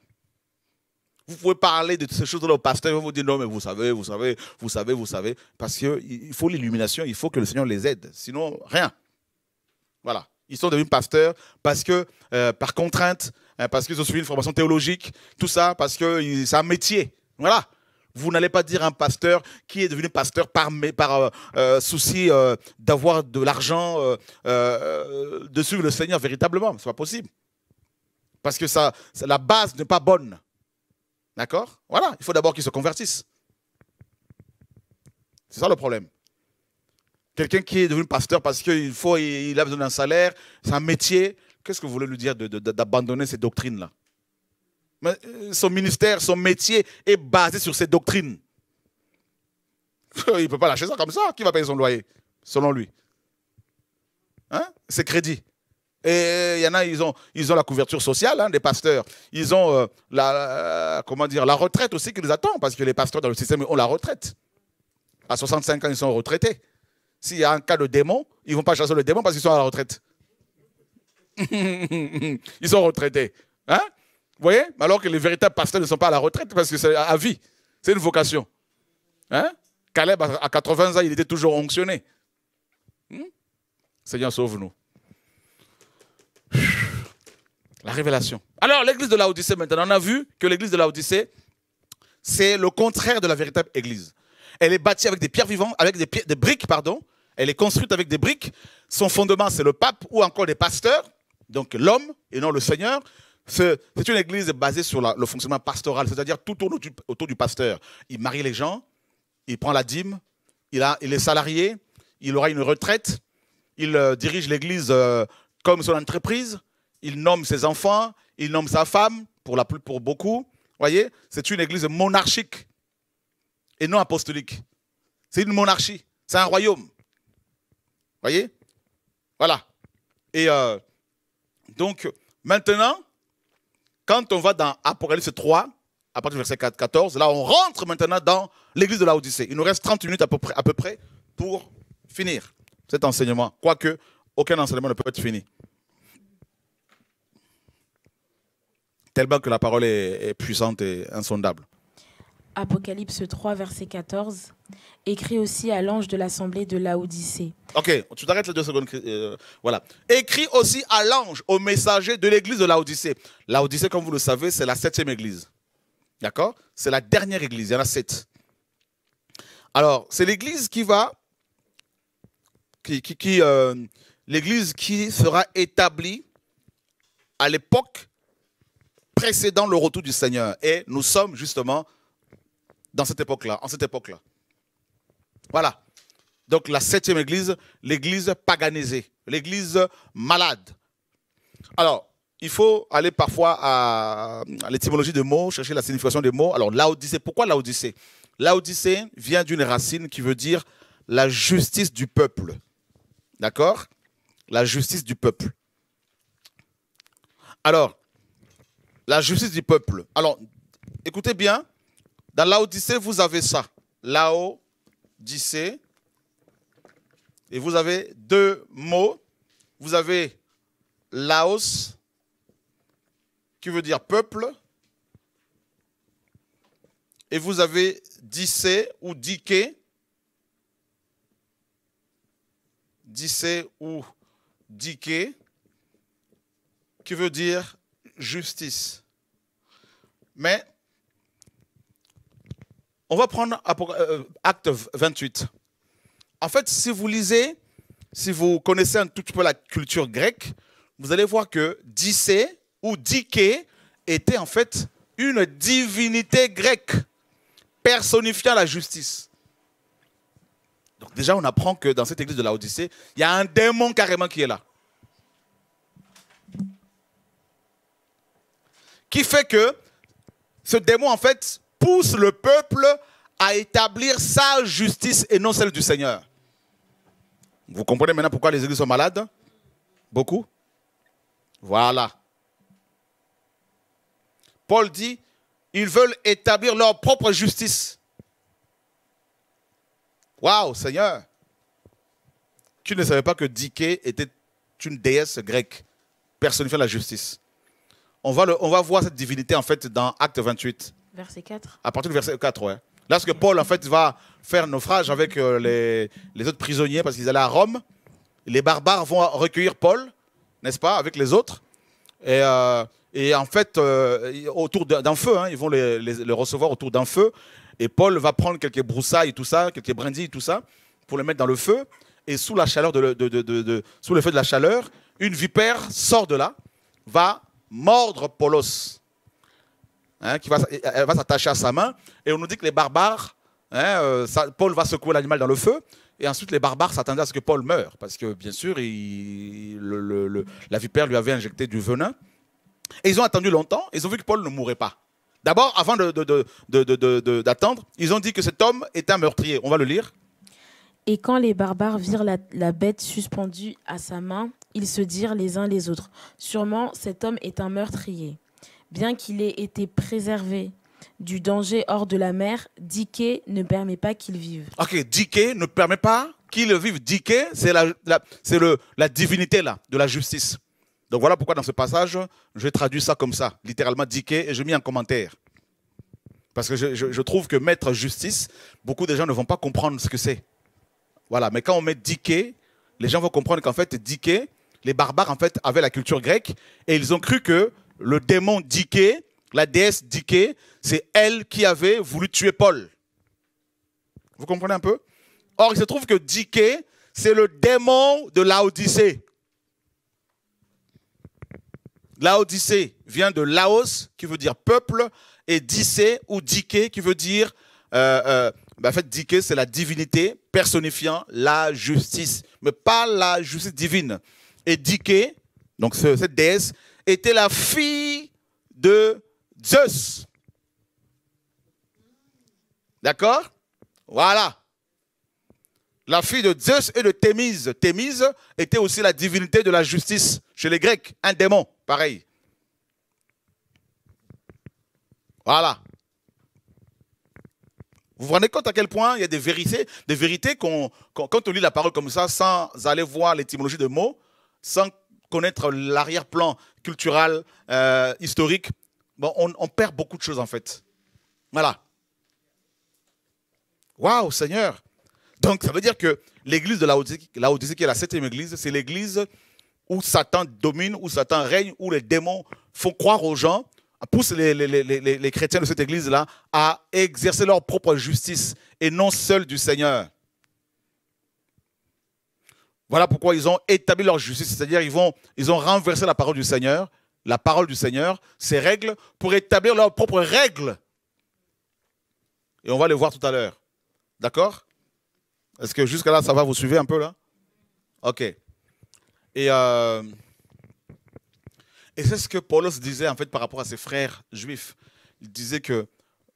Vous pouvez parler de ces choses-là au pasteur, il vous dire non, mais vous savez, vous savez, vous savez, vous savez. Parce qu'il faut l'illumination, il faut que le Seigneur les aide. Sinon, rien. Voilà. Ils sont devenus pasteurs parce que, euh, par contrainte, hein, parce qu'ils ont suivi une formation théologique, tout ça, parce que c'est un métier. Voilà. Vous n'allez pas dire un pasteur qui est devenu pasteur par, par euh, euh, souci d'avoir de l'argent, de suivre le Seigneur véritablement. Ce n'est pas possible. Parce que ça, la base n'est pas bonne. D'accord Voilà, il faut d'abord qu'ils se convertissent. C'est ça le problème. Quelqu'un qui est devenu pasteur parce qu'il faut, il a besoin d'un salaire, c'est un métier. Qu'est-ce que vous voulez lui dire d'abandonner ces doctrines-là euh, Son ministère, son métier est basé sur ces doctrines. Il ne peut pas lâcher ça comme ça. Qui va payer son loyer, selon lui hein Ses crédits. Et il y en a, ils ont, ils ont la couverture sociale hein, des pasteurs. Ils ont euh, la, euh, comment dire, la retraite aussi qui les attend, parce que les pasteurs dans le système ont la retraite. À 65 ans, ils sont retraités. S'il y a un cas de démon, ils ne vont pas chasser le démon parce qu'ils sont à la retraite. ils sont retraités. Hein Vous voyez Alors que les véritables pasteurs ne sont pas à la retraite parce que c'est à vie. C'est une vocation. Hein. Caleb, à 80 ans, il était toujours onctionné. Hmm? Seigneur, sauve-nous. La révélation. Alors, l'église de l'Odyssée, maintenant, on a vu que l'église de l'Odyssée, c'est le contraire de la véritable église. Elle est bâtie avec des pierres vivantes, avec des, briques, pardon. Elle est construite avec des briques. Son fondement, c'est le pape ou encore des pasteurs, donc l'homme et non le Seigneur. C'est une église basée sur le fonctionnement pastoral, c'est-à-dire tout tourne autour, du pasteur. Il marie les gens, il prend la dîme, il, est salarié, il aura une retraite, il euh, dirige l'église euh, comme son entreprise, il nomme ses enfants, il nomme sa femme, pour, la, pour beaucoup. voyez, c'est une église monarchique et non apostolique. C'est une monarchie, c'est un royaume. voyez Voilà. Et euh, donc, maintenant, quand on va dans Apocalypse 3, à partir du verset 14, là, on rentre maintenant dans l'église de la Odyssée. Il nous reste 30 minutes à peu près pour finir cet enseignement, quoique aucun enseignement ne peut être fini. tellement que la parole est, puissante et insondable. Apocalypse 3, verset 14, écrit aussi à l'ange de l'assemblée de l'Odyssée. Ok, tu t'arrêtes les deux secondes. Euh, voilà. Écrit aussi à l'ange, au messager de l'église de l'Odyssée. L'Odyssée, comme vous le savez, c'est la septième église. D'accord C'est la dernière église, il y en a sept. Alors, c'est l'église qui va, qui, euh, l'église qui sera établie à l'époque précédant le retour du Seigneur. Et nous sommes justement dans cette époque-là, en cette époque-là. Voilà. Donc la septième église, l'église paganisée, l'église malade. Alors, il faut aller parfois à l'étymologie des mots, chercher la signification des mots. Alors, l'Odyssée, pourquoi l'Odyssée L'Odyssée vient d'une racine qui veut dire la justice du peuple. D'accord La justice du peuple. Alors, la justice du peuple. Alors, écoutez bien, dans l'Odyssée, vous avez ça. L'Odyssée. Et vous avez deux mots. Vous avez Laos, qui veut dire peuple. Et vous avez DICÉ ou Diké. DICÉ ou Diké, qui veut dire justice. Mais on va prendre euh, Acte 28. En fait, si vous lisez, si vous connaissez un tout petit peu la culture grecque, vous allez voir que Dicée ou Dike était en fait une divinité grecque personnifiant la justice. Donc déjà, on apprend que dans cette église de la Odyssée, il y a un démon carrément qui est là. qui fait que ce démon, en fait, pousse le peuple à établir sa justice et non celle du Seigneur. Vous comprenez maintenant pourquoi les églises sont malades Beaucoup Voilà. Paul dit, ils veulent établir leur propre justice. Waouh, Seigneur Tu ne savais pas que Dike était une déesse grecque personnifiant la justice on va, on va voir cette divinité en fait dans Acte 28. Verset 4. À partir du verset 4, ouais. Là, Paul en fait va faire naufrage avec euh, les, autres prisonniers parce qu'ils allaient à Rome. Les barbares vont recueillir Paul, n'est-ce pas, avec les autres. Et, euh, en fait, euh, autour d'un feu, hein, ils vont les, recevoir autour d'un feu. Et Paul va prendre quelques broussailles, tout ça, quelques brindilles, tout ça, pour les mettre dans le feu. Et sous la chaleur de, sous le feu de la chaleur, une vipère sort de là, va mordre Polos, hein, qui va, elle va s'attacher à sa main. Et on nous dit que les barbares, hein, euh, Paul va secouer l'animal dans le feu. Et ensuite, les barbares s'attendaient à ce que Paul meure, parce que bien sûr, la vipère lui avait injecté du venin. Et ils ont attendu longtemps, ils ont vu que Paul ne mourait pas. D'abord, avant d'attendre, ils ont dit que cet homme était un meurtrier. On va le lire. Et quand les barbares virent la bête suspendue à sa main, ils se dirent les uns les autres, Sûrement cet homme est un meurtrier. Bien qu'il ait été préservé du danger hors de la mer, Diké ne permet pas qu'il vive. Ok, Diké ne permet pas qu'il vive. Diké, c'est la, c'est le, la divinité là, de la justice. Donc voilà pourquoi dans ce passage, je traduis ça comme ça, littéralement Diké, et je mets un commentaire. Parce que je, je, je, trouve que mettre justice, beaucoup de gens ne vont pas comprendre ce que c'est. Voilà, mais quand on met Diké, les gens vont comprendre qu'en fait, Diké, les barbares, en fait, avaient la culture grecque et ils ont cru que le démon Diké, la déesse Diké, c'est elle qui avait voulu tuer Paul. Vous comprenez un peu Or, il se trouve que Diké, c'est le démon de l'Odyssée. L'Odyssée vient de Laos, qui veut dire peuple, et diké, ou Dike, qui veut dire. Euh, euh, bah, en fait, Diké, c'est la divinité personnifiant la justice, mais pas la justice divine et Diké, donc cette déesse, était la fille de Zeus. D'accord Voilà. La fille de Zeus et de Thémise. Thémise était aussi la divinité de la justice chez les Grecs, un démon, pareil. Voilà. Vous vous rendez compte à quel point il y a des vérités, des vérités quand on lit la parole comme ça, sans aller voir l'étymologie de mots, sans connaître l'arrière-plan culturel, euh, historique, bon, on, perd beaucoup de choses en fait. Voilà. Waouh, Seigneur. Donc ça veut dire que l'église de la qui est la septième église, c'est l'église où Satan domine, où Satan règne, où les démons font croire aux gens, poussent les, les, les chrétiens de cette église-là à exercer leur propre justice et non celle du Seigneur. Voilà pourquoi ils ont établi leur justice, c'est-à-dire ils, ils ont renversé la parole du Seigneur, la parole du Seigneur, ses règles, pour établir leurs propres règles. Et on va le voir tout à l'heure. D'accord Est-ce que jusqu'à là, ça va Vous suivre un peu là Ok. Et, euh, et c'est ce que Paulus disait en fait par rapport à ses frères juifs. Il disait que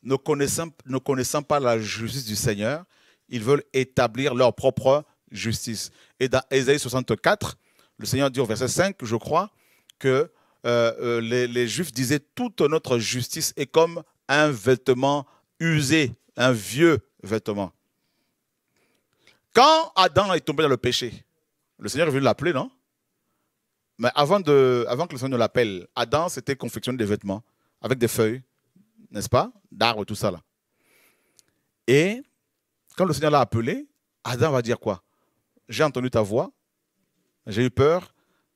ne connaissant, ne connaissant pas la justice du Seigneur, ils veulent établir leur propre justice. Et dans Ésaïe 64, le Seigneur dit au verset 5, je crois, que euh, euh, les, Juifs disaient toute notre justice est comme un vêtement usé, un vieux vêtement. Quand Adam est tombé dans le péché, le Seigneur est venu l'appeler, non Mais avant, de, avant que le Seigneur ne l'appelle, Adam s'était confectionné des vêtements avec des feuilles, n'est-ce pas D'arbres, tout ça là. Et quand le Seigneur l'a appelé, Adam va dire quoi j'ai entendu ta voix, j'ai eu peur,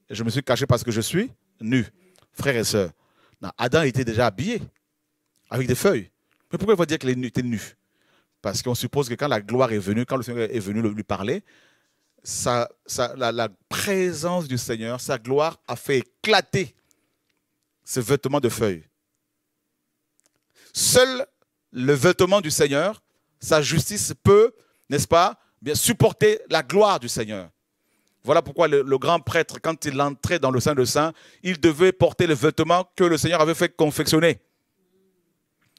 et je me suis caché parce que je suis nu. Frères et sœurs, Adam était déjà habillé avec des feuilles. Mais pourquoi il va dire qu'il était nu Parce qu'on suppose que quand la gloire est venue, quand le Seigneur est venu lui parler, ça, la, présence du Seigneur, sa gloire a fait éclater ce vêtement de feuilles. Seul le vêtement du Seigneur, sa justice peut, n'est-ce pas, bien supporter la gloire du Seigneur. Voilà pourquoi le, grand prêtre, quand il entrait dans le sein de Saint, il devait porter les vêtements que le Seigneur avait fait confectionner.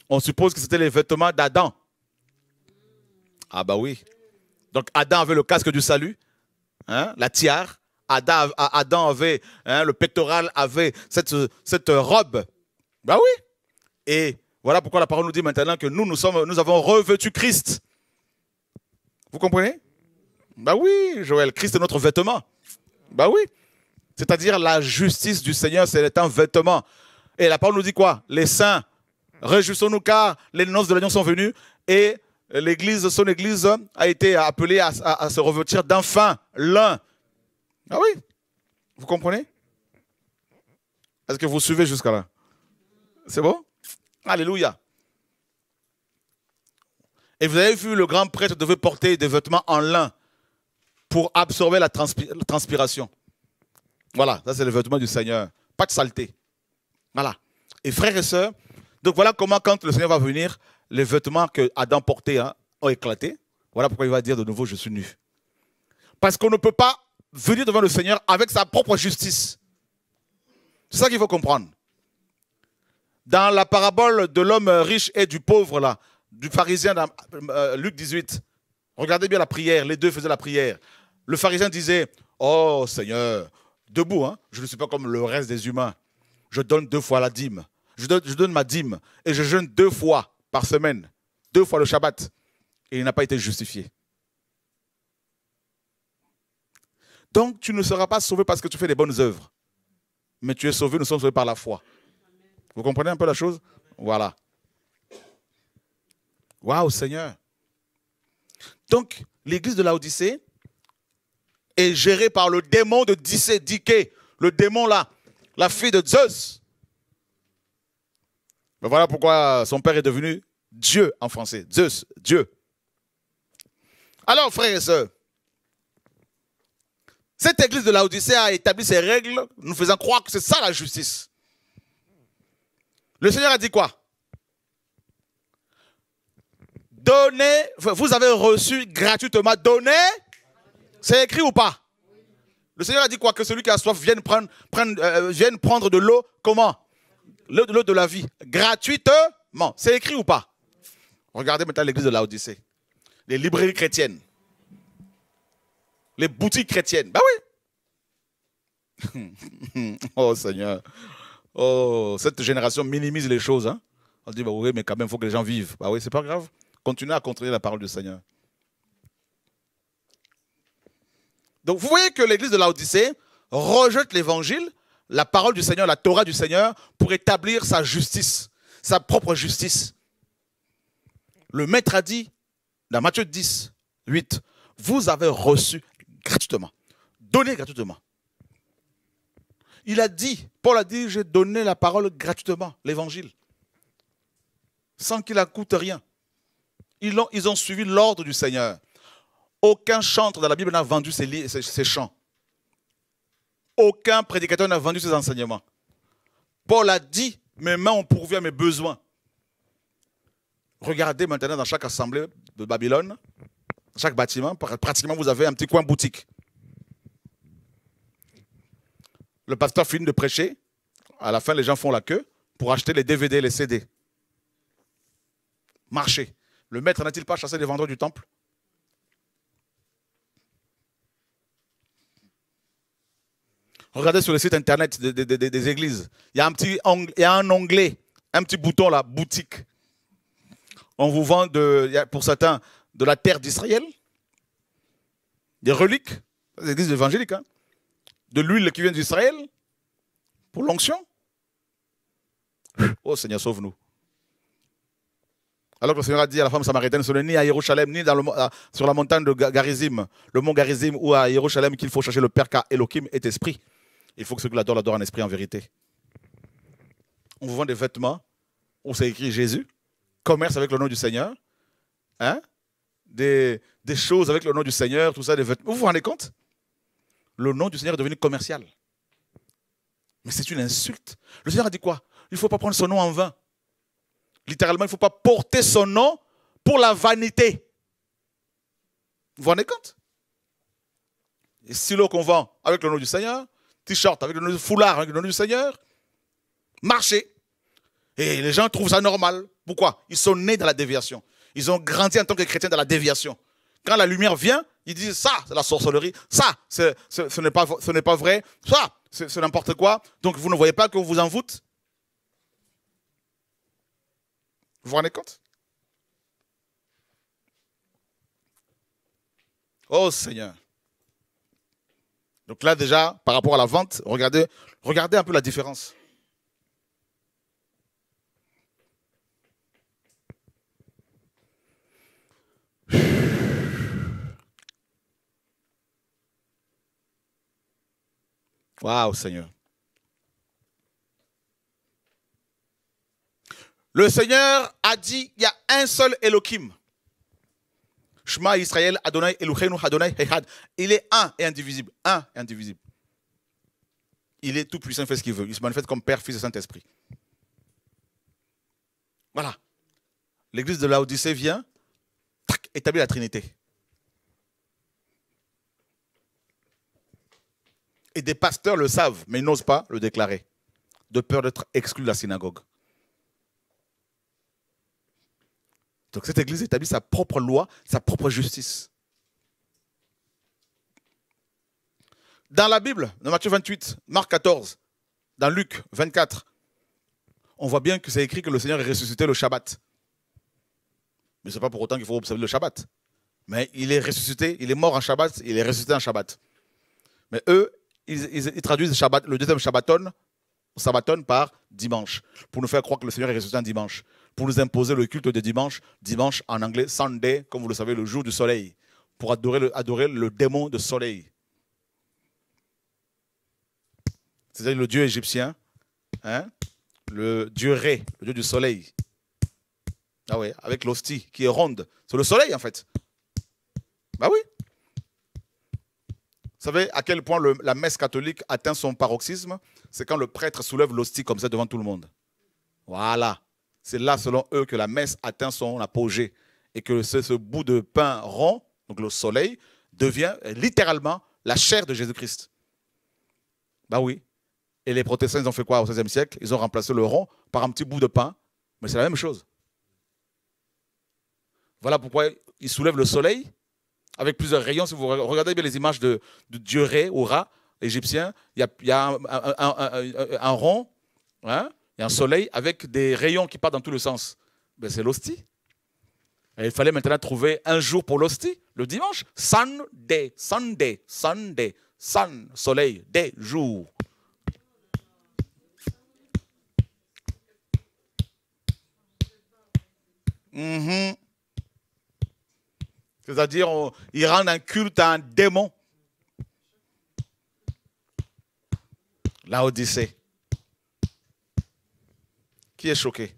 On suppose que c'était les vêtements d'Adam. Ah bah oui. Donc Adam avait le casque du salut, hein, la tiare. Adam, avait hein, le pectoral, avait cette, cette robe. Bah oui. Et voilà pourquoi la parole nous dit maintenant que nous, nous, sommes, nous avons revêtu Christ. Vous comprenez Bah oui, Joël, Christ est notre vêtement. Bah oui. C'est-à-dire la justice du Seigneur, c'est un vêtement. Et la parole nous dit quoi Les saints, réjouissons-nous car les noces de l'union sont venues et l'Église, son Église a été appelée à, se revêtir d'enfin l'un. Ah oui Vous comprenez Est-ce que vous suivez jusqu'à là C'est bon Alléluia. Et vous avez vu, le grand prêtre devait porter des vêtements en lin pour absorber la, transpiration. Voilà, ça c'est le vêtement du Seigneur. Pas de saleté. Voilà. Et frères et sœurs, donc voilà comment quand le Seigneur va venir, les vêtements que Adam portait hein, ont éclaté. Voilà pourquoi il va dire de nouveau, je suis nu. Parce qu'on ne peut pas venir devant le Seigneur avec sa propre justice. C'est ça qu'il faut comprendre. Dans la parabole de l'homme riche et du pauvre, là, du pharisien dans euh, Luc 18. Regardez bien la prière, les deux faisaient la prière. Le pharisien disait, oh Seigneur, debout, hein, je ne suis pas comme le reste des humains. Je donne deux fois la dîme. Je donne, je donne ma dîme et je jeûne deux fois par semaine, deux fois le Shabbat. Et il n'a pas été justifié. Donc tu ne seras pas sauvé parce que tu fais des bonnes œuvres. Mais tu es sauvé, nous sommes sauvés par la foi. Vous comprenez un peu la chose Voilà. Waouh, Seigneur. Donc, l'église de l'Odyssée est gérée par le démon de Dike, le démon là, la fille de Zeus. Mais voilà pourquoi son père est devenu Dieu en français. Zeus, Dieu. Alors, frères et sœurs, cette église de l'Odyssée a établi ses règles, nous faisant croire que c'est ça la justice. Le Seigneur a dit quoi Donnez, vous avez reçu gratuitement, donnez. C'est écrit ou pas Le Seigneur a dit quoi Que celui qui a soif vienne prendre, prendre euh, de l'eau, comment L'eau de, la vie, gratuitement. C'est écrit ou pas Regardez maintenant l'église de l'Odyssée. Les librairies chrétiennes. Les boutiques chrétiennes. Ben oui. oh Seigneur. Oh, cette génération minimise les choses. Hein. On dit, bah oui, mais quand même, il faut que les gens vivent. Bah oui, c'est pas grave. Continuez à contrer la parole du Seigneur. Donc vous voyez que l'église de l'Odyssée rejette l'évangile, la parole du Seigneur, la Torah du Seigneur, pour établir sa justice, sa propre justice. Le maître a dit, dans Matthieu 10, 8, vous avez reçu gratuitement, donné gratuitement. Il a dit, Paul a dit, j'ai donné la parole gratuitement, l'évangile, sans qu'il n'en coûte rien ils ont, suivi l'ordre du Seigneur. Aucun chantre dans la Bible n'a vendu ses, ses chants. Aucun prédicateur n'a vendu ses enseignements. Paul a dit, mes mains ont pourvu à mes besoins. Regardez maintenant dans chaque assemblée de Babylone, chaque bâtiment, pratiquement vous avez un petit coin boutique. Le pasteur finit de prêcher. À la fin, les gens font la queue pour acheter les DVD, les CD. Marché. Le maître n'a-t-il pas chassé les vendeurs du temple Regardez sur le site internet des, églises. Il y, a un petit onglet, un petit bouton là, boutique. On vous vend, de, pour certains, de la terre d'Israël, des reliques, des églises évangéliques, hein. de l'huile qui vient d'Israël, pour l'onction. Oh Seigneur, sauve-nous. Alors que le Seigneur a dit à la femme samaritaine, ce n'est ni à Jérusalem, ni sur la montagne de Garizim, le mont Garizim ou à Jérusalem qu'il faut chercher le Père car Elohim est esprit. Il faut que ceux qui l'adorent l'adorent en esprit en vérité. On vous vend des vêtements où c'est écrit Jésus, commerce avec le nom du Seigneur, hein? des, des choses avec le nom du Seigneur, tout ça, des vêtements. Vous vous rendez compte Le nom du Seigneur est devenu commercial. Mais c'est une insulte. Le Seigneur a dit quoi Il ne faut pas prendre son nom en vain. Littéralement, il ne faut pas porter son nom pour la vanité. Vous vous rendez compte Et stylo qu'on vend avec le nom du Seigneur, t-shirt avec le nom du foulard avec le nom du Seigneur, Marcher. Et les gens trouvent ça normal. Pourquoi Ils sont nés dans la déviation. Ils ont grandi en tant que chrétiens dans la déviation. Quand la lumière vient, ils disent ça, c'est la sorcellerie, ça, ce n'est pas, vrai, ça, c'est n'importe quoi. Donc vous ne voyez pas que vous vous envoûte Vous vous rendez compte Oh Seigneur. Donc là déjà, par rapport à la vente, regardez, regardez un peu la différence. Waouh Seigneur. Le Seigneur a dit, il y a un seul Elohim. Shema Israël, Adonai, Eloheinu, Adonai, Echad. Il est un et indivisible. Un et indivisible. Il est tout puissant, fait ce qu'il veut. Il se manifeste comme Père, Fils et Saint-Esprit. Voilà. L'église de l'Odyssée vient établit établir la Trinité. Et des pasteurs le savent, mais ils n'osent pas le déclarer, de peur d'être exclus de la synagogue. Donc cette Église établit sa propre loi, sa propre justice. Dans la Bible, dans Matthieu 28, Marc 14, dans Luc 24, on voit bien que c'est écrit que le Seigneur est ressuscité le Shabbat. Mais ce n'est pas pour autant qu'il faut observer le Shabbat. Mais il est ressuscité, il est mort en Shabbat, il est ressuscité en Shabbat. Mais eux, ils, traduisent le deuxième Shabbaton, par dimanche, pour nous faire croire que le Seigneur est ressuscité en dimanche pour nous imposer le culte de dimanche, dimanche en anglais Sunday, comme vous le savez, le jour du soleil, pour adorer le, adorer le démon de soleil. C'est-à-dire le dieu égyptien, hein, le dieu Ré, le dieu du soleil. Ah oui, avec l'hostie qui est ronde. C'est le soleil en fait. Bah oui. Vous savez à quel point la messe catholique atteint son paroxysme C'est quand le prêtre soulève l'hostie comme ça devant tout le monde. Voilà. C'est là, selon eux, que la messe atteint son apogée et que ce, bout de pain rond, donc le soleil, devient littéralement la chair de Jésus-Christ. Ben oui. Et les protestants, ils ont fait quoi au XVIe siècle Ils ont remplacé le rond par un petit bout de pain, mais c'est la même chose. Voilà pourquoi ils soulèvent le soleil avec plusieurs rayons. Si vous regardez bien les images de, Dieu Ré ou Ra, égyptien, il y a, un, un, rond, hein, y Il a un soleil avec des rayons qui partent dans tous les sens. Ben, c'est l'hostie. il fallait maintenant trouver un jour pour l'hostie, le dimanche. Sunday, Sunday, Sunday, sun, soleil, des jours. cest mhm. C'est-à-dire, ils rendent un culte à un démon. La Odyssée. Qui est choqué?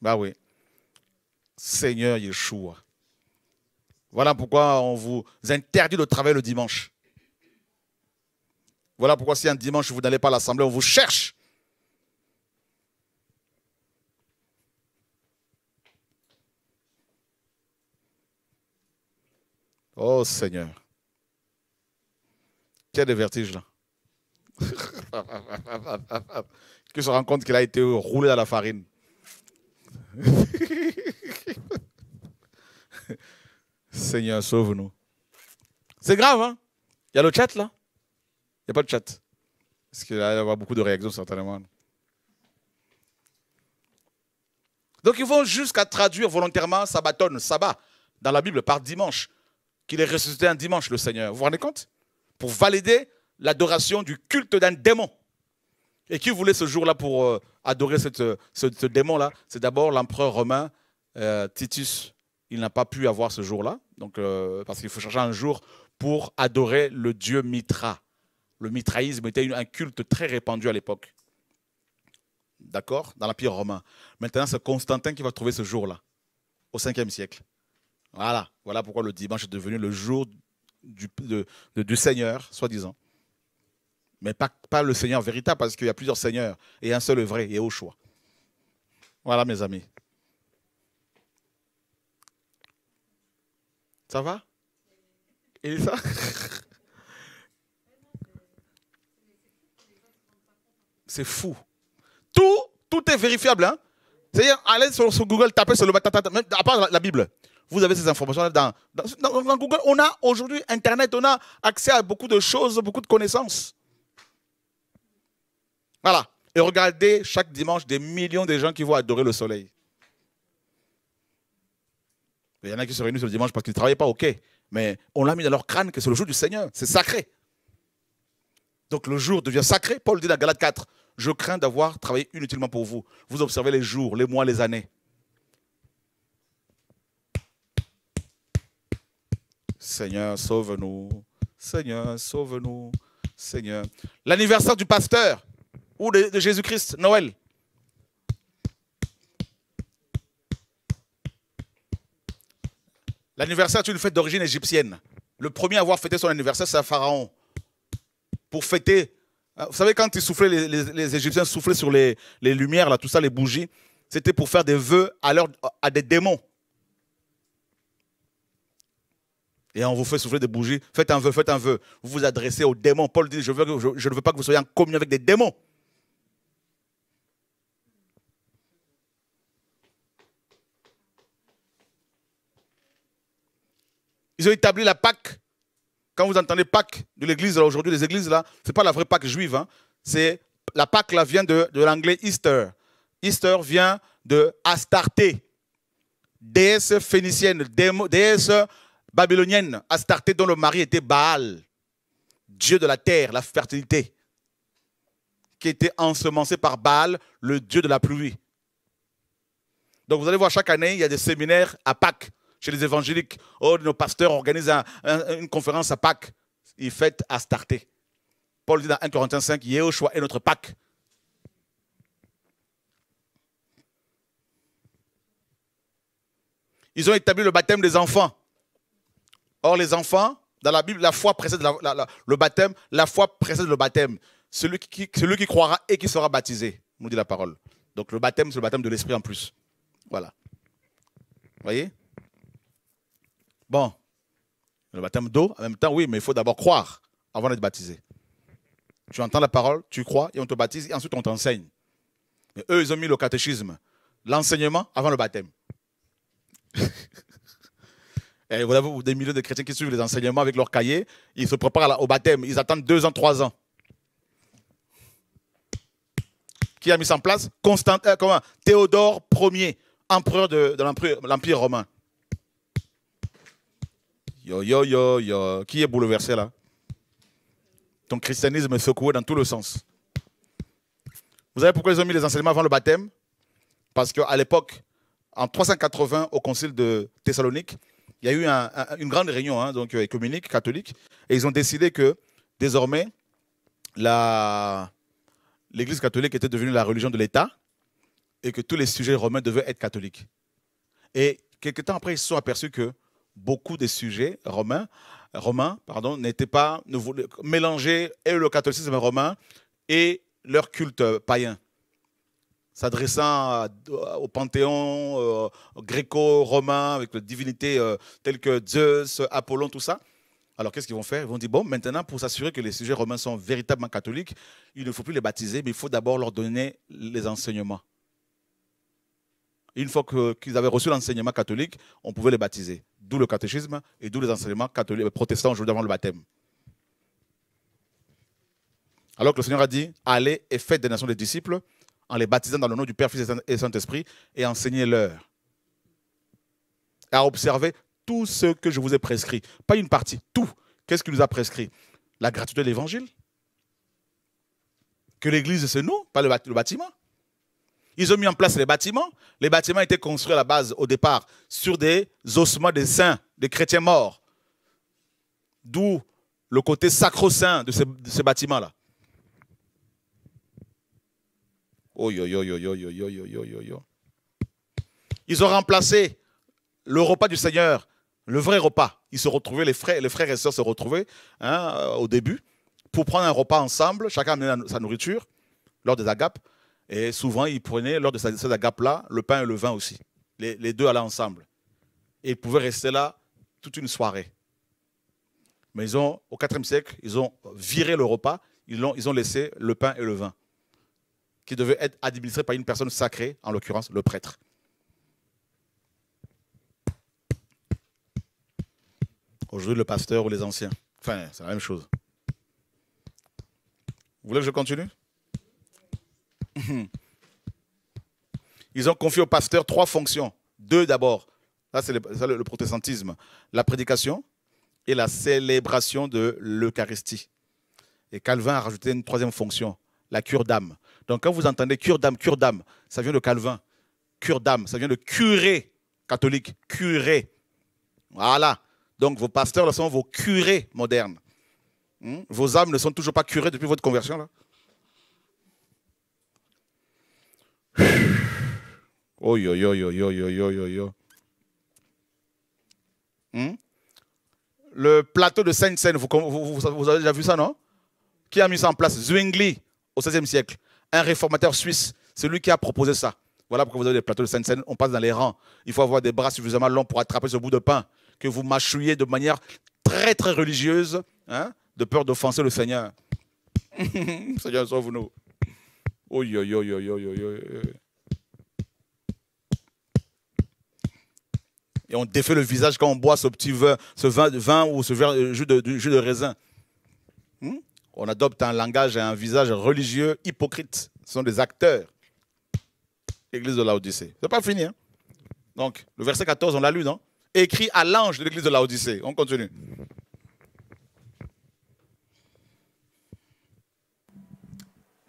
Bah oui. Seigneur Yeshua. Voilà pourquoi on vous interdit de travailler le dimanche. Voilà pourquoi si un dimanche vous n'allez pas à l'assemblée, on vous cherche. Oh Seigneur. Quel vertiges là. Qu'il se rend compte qu'il a été roulé dans la farine. Seigneur, sauve-nous. C'est grave, hein Il y a le chat, là Il n'y a pas de chat. Parce qu'il va y avoir beaucoup de réactions, certainement. Donc ils vont jusqu'à traduire volontairement Sabbaton, Sabbat, dans la Bible par dimanche, qu'il est ressuscité un dimanche, le Seigneur. Vous vous rendez compte Pour valider l'adoration du culte d'un démon. Et qui voulait ce jour-là pour euh, adorer euh, ce, démon-là C'est d'abord l'empereur romain euh, Titus. Il n'a pas pu avoir ce jour-là, donc parce qu'il faut chercher un jour pour adorer le dieu Mitra. Le mitraïsme était un culte très répandu à l'époque. D'accord Dans l'Empire romain. Maintenant, c'est Constantin qui va trouver ce jour-là, au 5e siècle. Voilà, voilà pourquoi le dimanche est devenu le jour du Seigneur, soi-disant mais pas, le Seigneur véritable, parce qu'il y a plusieurs Seigneurs et un seul vrai et au choix. Voilà, mes amis. Ça va C'est fou. Tout, tout est vérifiable. Hein C'est-à-dire, allez sur, Google, tapez sur le à part la, Bible vous avez ces informations là dans, Google. On a aujourd'hui Internet, on a accès à beaucoup de choses, beaucoup de connaissances. Voilà. Et regardez chaque dimanche des millions de gens qui vont adorer le soleil. Il y en a qui se réunissent le dimanche parce qu'ils ne travaillaient pas, ok. Mais on l'a mis dans leur crâne que c'est le jour du Seigneur. C'est sacré. Donc le jour devient sacré. Paul dit dans Galate 4, je crains d'avoir travaillé inutilement pour vous. Vous observez les jours, les mois, les années. Seigneur, sauve-nous. Seigneur, sauve-nous. Seigneur. L'anniversaire du pasteur ou de, Jésus-Christ, Noël. L'anniversaire est une fête d'origine égyptienne. Le premier à avoir fêté son anniversaire, c'est un Pharaon. Pour fêter. Euh, vous savez, quand ils soufflaient, les, Égyptiens soufflaient sur les, lumières, là, tout ça, les bougies, c'était pour faire des vœux à, à des démons. Et on vous fait souffler des bougies. Faites un vœu, faites un vœu. Vous vous adressez aux démons. Paul dit Je, veux, je ne veux pas que vous soyez en communion avec des démons. Ils ont établi la Pâque. Quand vous entendez Pâque de l'église, aujourd'hui, les églises, là, ce n'est pas la vraie Pâque juive. Hein. C'est La Pâque, là, vient de, de l'anglais Easter. Easter vient de Astarté, déesse phénicienne, déesse babylonienne, Astarté dont le mari était Baal, dieu de la terre, la fertilité, qui était ensemencé par Baal, le dieu de la pluie. Donc vous allez voir, chaque année, il y a des séminaires à Pâques chez les évangéliques, oh, nos pasteurs organisent une conférence à Pâques. Ils fêtent à starter. Paul dit dans 1 Corinthiens 5, Yéhoshua est notre Pâques. Ils ont établi le baptême des enfants. Or, les enfants, dans la Bible, la foi précède le baptême. La foi précède le baptême. Celui qui, celui qui croira et qui sera baptisé, nous dit la parole. Donc, le baptême, c'est le baptême de l'esprit en plus. Voilà. Vous voyez Bon, le baptême d'eau, en même temps, oui, mais il faut d'abord croire avant d'être baptisé. Tu entends la parole, tu crois et on te baptise et ensuite on t'enseigne. Mais eux, ils ont mis le catéchisme, l'enseignement avant le baptême. et vous avez des milliers de chrétiens qui suivent les enseignements avec leur cahier, ils se préparent au baptême, ils attendent deux ans, trois ans. Qui a mis en place Constant, euh, comment Théodore Ier, empereur de l'Empire romain. Yo, yo, yo, yo. Qui est bouleversé là Ton christianisme est secoué dans tout le sens. Vous savez pourquoi ils ont mis les enseignements avant le baptême Parce qu'à l'époque, en 380, au concile de Thessalonique, il y a eu une grande réunion hein, donc communique catholique, et ils ont décidé que désormais, l'Église catholique était devenue la religion de l'État et que tous les sujets romains devaient être catholiques. Et quelques temps après, ils se sont aperçus que beaucoup des sujets romains, romains pardon, n'étaient pas ne voulaient, mélanger et le catholicisme romain et leur culte païen. S'adressant au panthéon euh, gréco-romain avec les divinités euh, telles que Zeus, Apollon, tout ça. Alors qu'est-ce qu'ils vont faire Ils vont dire bon, maintenant, pour s'assurer que les sujets romains sont véritablement catholiques, il ne faut plus les baptiser, mais il faut d'abord leur donner les enseignements. Une fois qu'ils avaient reçu l'enseignement catholique, on pouvait les baptiser d'où le catéchisme et d'où les enseignements catholiques, euh, protestants aujourd'hui avant le baptême. Alors que le Seigneur a dit Allez et faites des nations des disciples en les baptisant dans le nom du Père, Fils et Saint-Esprit et enseignez-leur à observer tout ce que je vous ai prescrit. Pas une partie, tout. Qu'est-ce qu'il nous a prescrit La gratuité de l'évangile. Que l'église, c'est nous, pas le bâtiment. Ils ont mis en place les bâtiments. Les bâtiments étaient construits à la base, au départ, sur des ossements des saints, des chrétiens morts. D'où le côté sacro-saint de ces, bâtiments-là. Oh, Ils ont remplacé le repas du Seigneur, le vrai repas. Ils se retrouvaient, les frères, les frères et sœurs se retrouvaient hein, euh, au début pour prendre un repas ensemble, chacun amenait sa nourriture lors des agapes. Et souvent, ils prenaient, lors de cette agape-là, le pain et le vin aussi. Les, deux allaient ensemble. Et ils pouvaient rester là toute une soirée. Mais ils ont, au IVe siècle, ils ont viré le repas, ils ils ont laissé le pain et le vin, qui devaient être administrés par une personne sacrée, en l'occurrence le prêtre. Aujourd'hui, le pasteur ou les anciens. Enfin, c'est la même chose. Vous voulez que je continue Ils ont confié au pasteur trois fonctions. Deux d'abord. Là, c'est le, protestantisme. La prédication et la célébration de l'Eucharistie. Et Calvin a rajouté une troisième fonction, la cure d'âme. Donc quand vous entendez cure d'âme, cure d'âme, ça vient de Calvin. Cure d'âme, ça vient de curé catholique, curé. Voilà. Donc vos pasteurs, là, sont vos curés modernes. Hmm? Vos âmes ne sont toujours pas curées depuis votre conversion. Là. Oh Le plateau de saint seine vous, avez déjà vu ça, non Qui a mis ça en place Zwingli, au XVIe siècle. Un réformateur suisse. C'est lui qui a proposé ça. Voilà pourquoi vous avez des plateaux de saint seine On passe dans les rangs. Il faut avoir des bras suffisamment longs pour attraper ce bout de pain que vous mâchouillez de manière très, très religieuse, hein, de peur d'offenser le Seigneur. Seigneur, sauve-nous. Et on défait le visage quand on boit ce petit vin, ce vin, vin ou ce verre, euh, jus, de, jus de raisin. Hmm? on adopte un langage et un visage religieux hypocrite. Ce sont des acteurs. Église de l'Odyssée. C'est pas fini. Hein. Donc, le verset 14, on l'a lu, non Écrit à l'ange de l'église de l'Odyssée. On continue.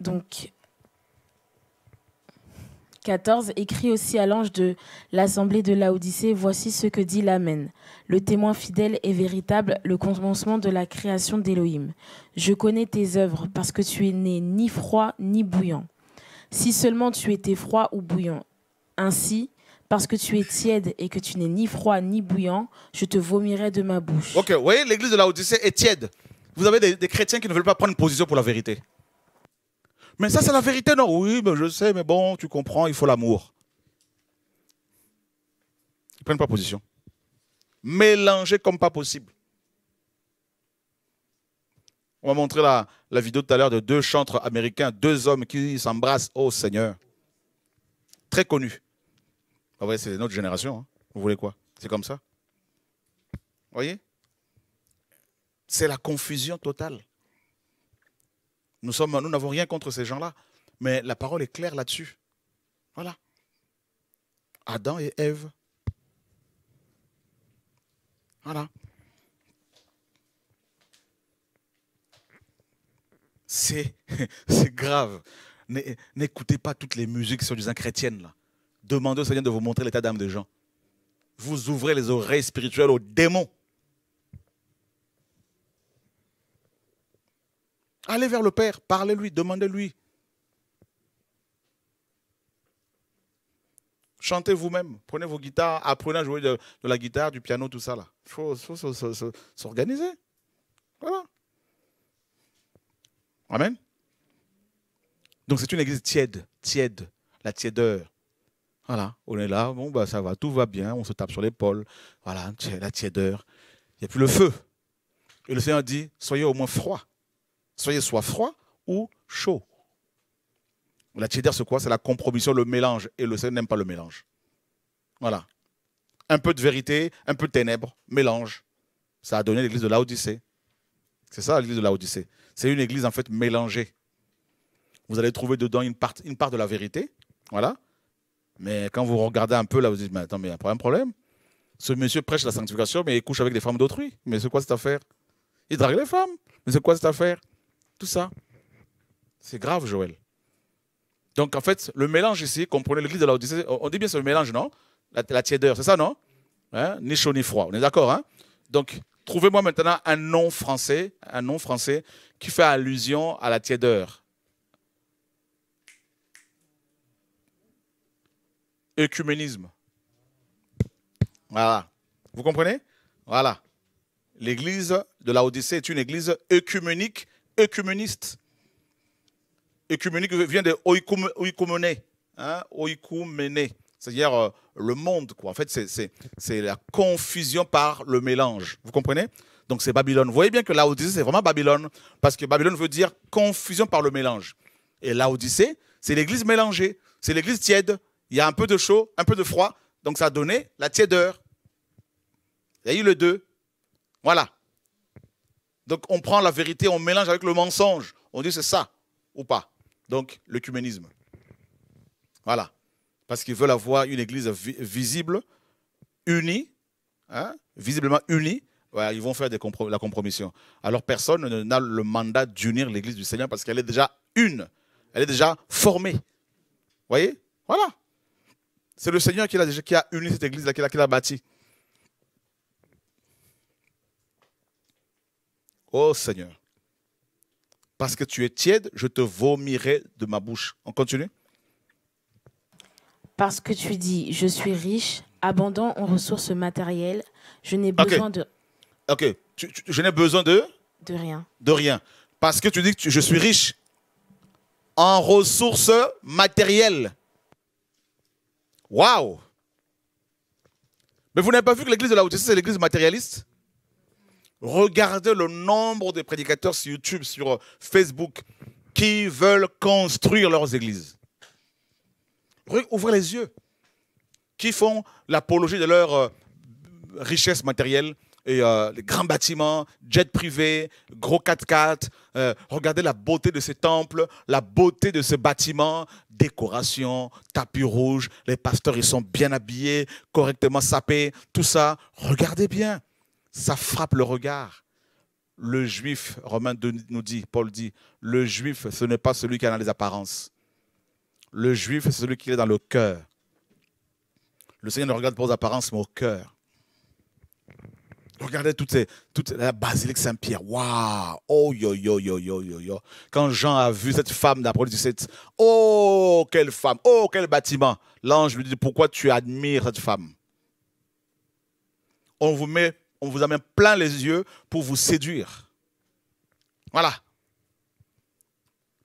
Donc, 14, écrit aussi à l'ange de l'assemblée de Laodicée, voici ce que dit l'Amen, le témoin fidèle et véritable, le commencement de la création d'Elohim. Je connais tes œuvres parce que tu es né ni froid ni bouillant. Si seulement tu étais froid ou bouillant. Ainsi, parce que tu es tiède et que tu n'es ni froid ni bouillant, je te vomirai de ma bouche. Ok, vous voyez, l'église de Laodicée est tiède. Vous avez des, des chrétiens qui ne veulent pas prendre position pour la vérité. Mais ça, c'est la vérité. Non, oui, mais je sais, mais bon, tu comprends, il faut l'amour. Ils ne prennent pas position. Mélanger comme pas possible. On va montrer la, vidéo tout à l'heure de deux chantres américains, deux hommes qui s'embrassent au oh Seigneur. Très connus. Vous ah c'est notre génération. Hein. Vous voulez quoi C'est comme ça. Vous voyez C'est la confusion totale. Nous n'avons rien contre ces gens-là. Mais la parole est claire là-dessus. Voilà. Adam et Ève. Voilà. C'est grave. N'écoutez pas toutes les musiques sur disant chrétiennes. Là. Demandez au Seigneur de vous montrer l'état d'âme des gens. Vous ouvrez les oreilles spirituelles aux démons. Allez vers le Père, parlez-lui, demandez-lui. Chantez vous-même, prenez vos guitares, apprenez à jouer de, la guitare, du piano, tout ça. là. Il faut, s'organiser. Voilà. Amen. Donc c'est une église tiède, tiède, la tiédeur. Voilà, on est là, bon, bah, ça va, tout va bien, on se tape sur l'épaule. Voilà, la tiédeur. Il n'y a plus le feu. Et le Seigneur dit, soyez au moins froid. Soyez soit froid ou chaud. La Tchédère, c'est quoi C'est la compromission, le mélange. Et le Seigneur n'aime pas le mélange. Voilà. Un peu de vérité, un peu de ténèbres, mélange. Ça a donné l'église de l'Odyssée. C'est ça l'église de l'Odyssée. C'est une église en fait mélangée. Vous allez trouver dedans une part, une part de la vérité. Voilà. Mais quand vous regardez un peu, là, vous dites, mais attends, mais il y a pas un problème. Ce monsieur prêche la sanctification, mais il couche avec des femmes d'autrui. Mais c'est quoi cette affaire Il drague les femmes. Mais c'est quoi cette affaire tout ça, c'est grave, Joël. Donc, en fait, le mélange ici, comprenez, l'église de la Odyssée, on dit bien c'est le mélange, non la, tiédeur, c'est ça, non hein? Ni chaud ni froid, on est d'accord, hein Donc, trouvez-moi maintenant un nom français, un nom français qui fait allusion à la tiédeur. Écuménisme. Voilà. Vous comprenez Voilà. L'église de la Odyssée est une église œcuménique œcuméniste. Œcuménique vient de oikoumene, hein, c'est-à-dire euh, le monde. Quoi. En fait, c'est la confusion par le mélange. Vous comprenez Donc c'est Babylone. Vous voyez bien que l'Odyssée, c'est vraiment Babylone, parce que Babylone veut dire confusion par le mélange. Et l'Odyssée, c'est l'église mélangée, c'est l'église tiède. Il y a un peu de chaud, un peu de froid, donc ça a donné la tiédeur. Il y a eu le 2. Voilà. Donc on prend la vérité, on mélange avec le mensonge. On dit c'est ça ou pas. Donc l'œcuménisme. Voilà. Parce qu'ils veulent avoir une église visible, unie, hein, visiblement unie. ils vont faire la compromission. Alors personne n'a le mandat d'unir l'église du Seigneur parce qu'elle est déjà une. Elle est déjà formée. Vous voyez Voilà. C'est le Seigneur qui a, qui a uni cette église-là, qui l'a bâtie. Oh Seigneur, parce que tu es tiède, je te vomirai de ma bouche. On continue Parce que tu dis, je suis riche, abondant en ressources matérielles, je n'ai besoin de... Ok, je n'ai besoin de... De rien. De rien. Parce que tu dis que je suis riche en ressources matérielles. Waouh Mais vous n'avez pas vu que l'église de la Haute c'est l'église matérialiste Regardez le nombre de prédicateurs sur YouTube, sur euh, Facebook, qui veulent construire leurs églises. Ouvrez les yeux. Qui font l'apologie de leur euh, richesse matérielle et euh, les grands bâtiments, jets privés, gros 4x4. regardez la beauté de ces temples, la beauté de ces bâtiments, décoration, tapis rouge, les pasteurs ils sont bien habillés, correctement sapés, tout ça. Regardez bien ça frappe le regard. Le juif, Romain nous dit, Paul dit, le juif, ce n'est pas celui qui a les apparences. Le juif, c'est celui qui est dans le cœur. Le Seigneur ne regarde pas aux apparences, mais au cœur. Regardez toute, ces, toute la basilique Saint-Pierre. Waouh! Oh yo yo yo yo yo yo. Quand Jean a vu cette femme le 17, oh quelle femme! Oh quel bâtiment! L'ange lui dit Pourquoi tu admires cette femme? On vous met on vous amène plein les yeux pour vous séduire. Voilà.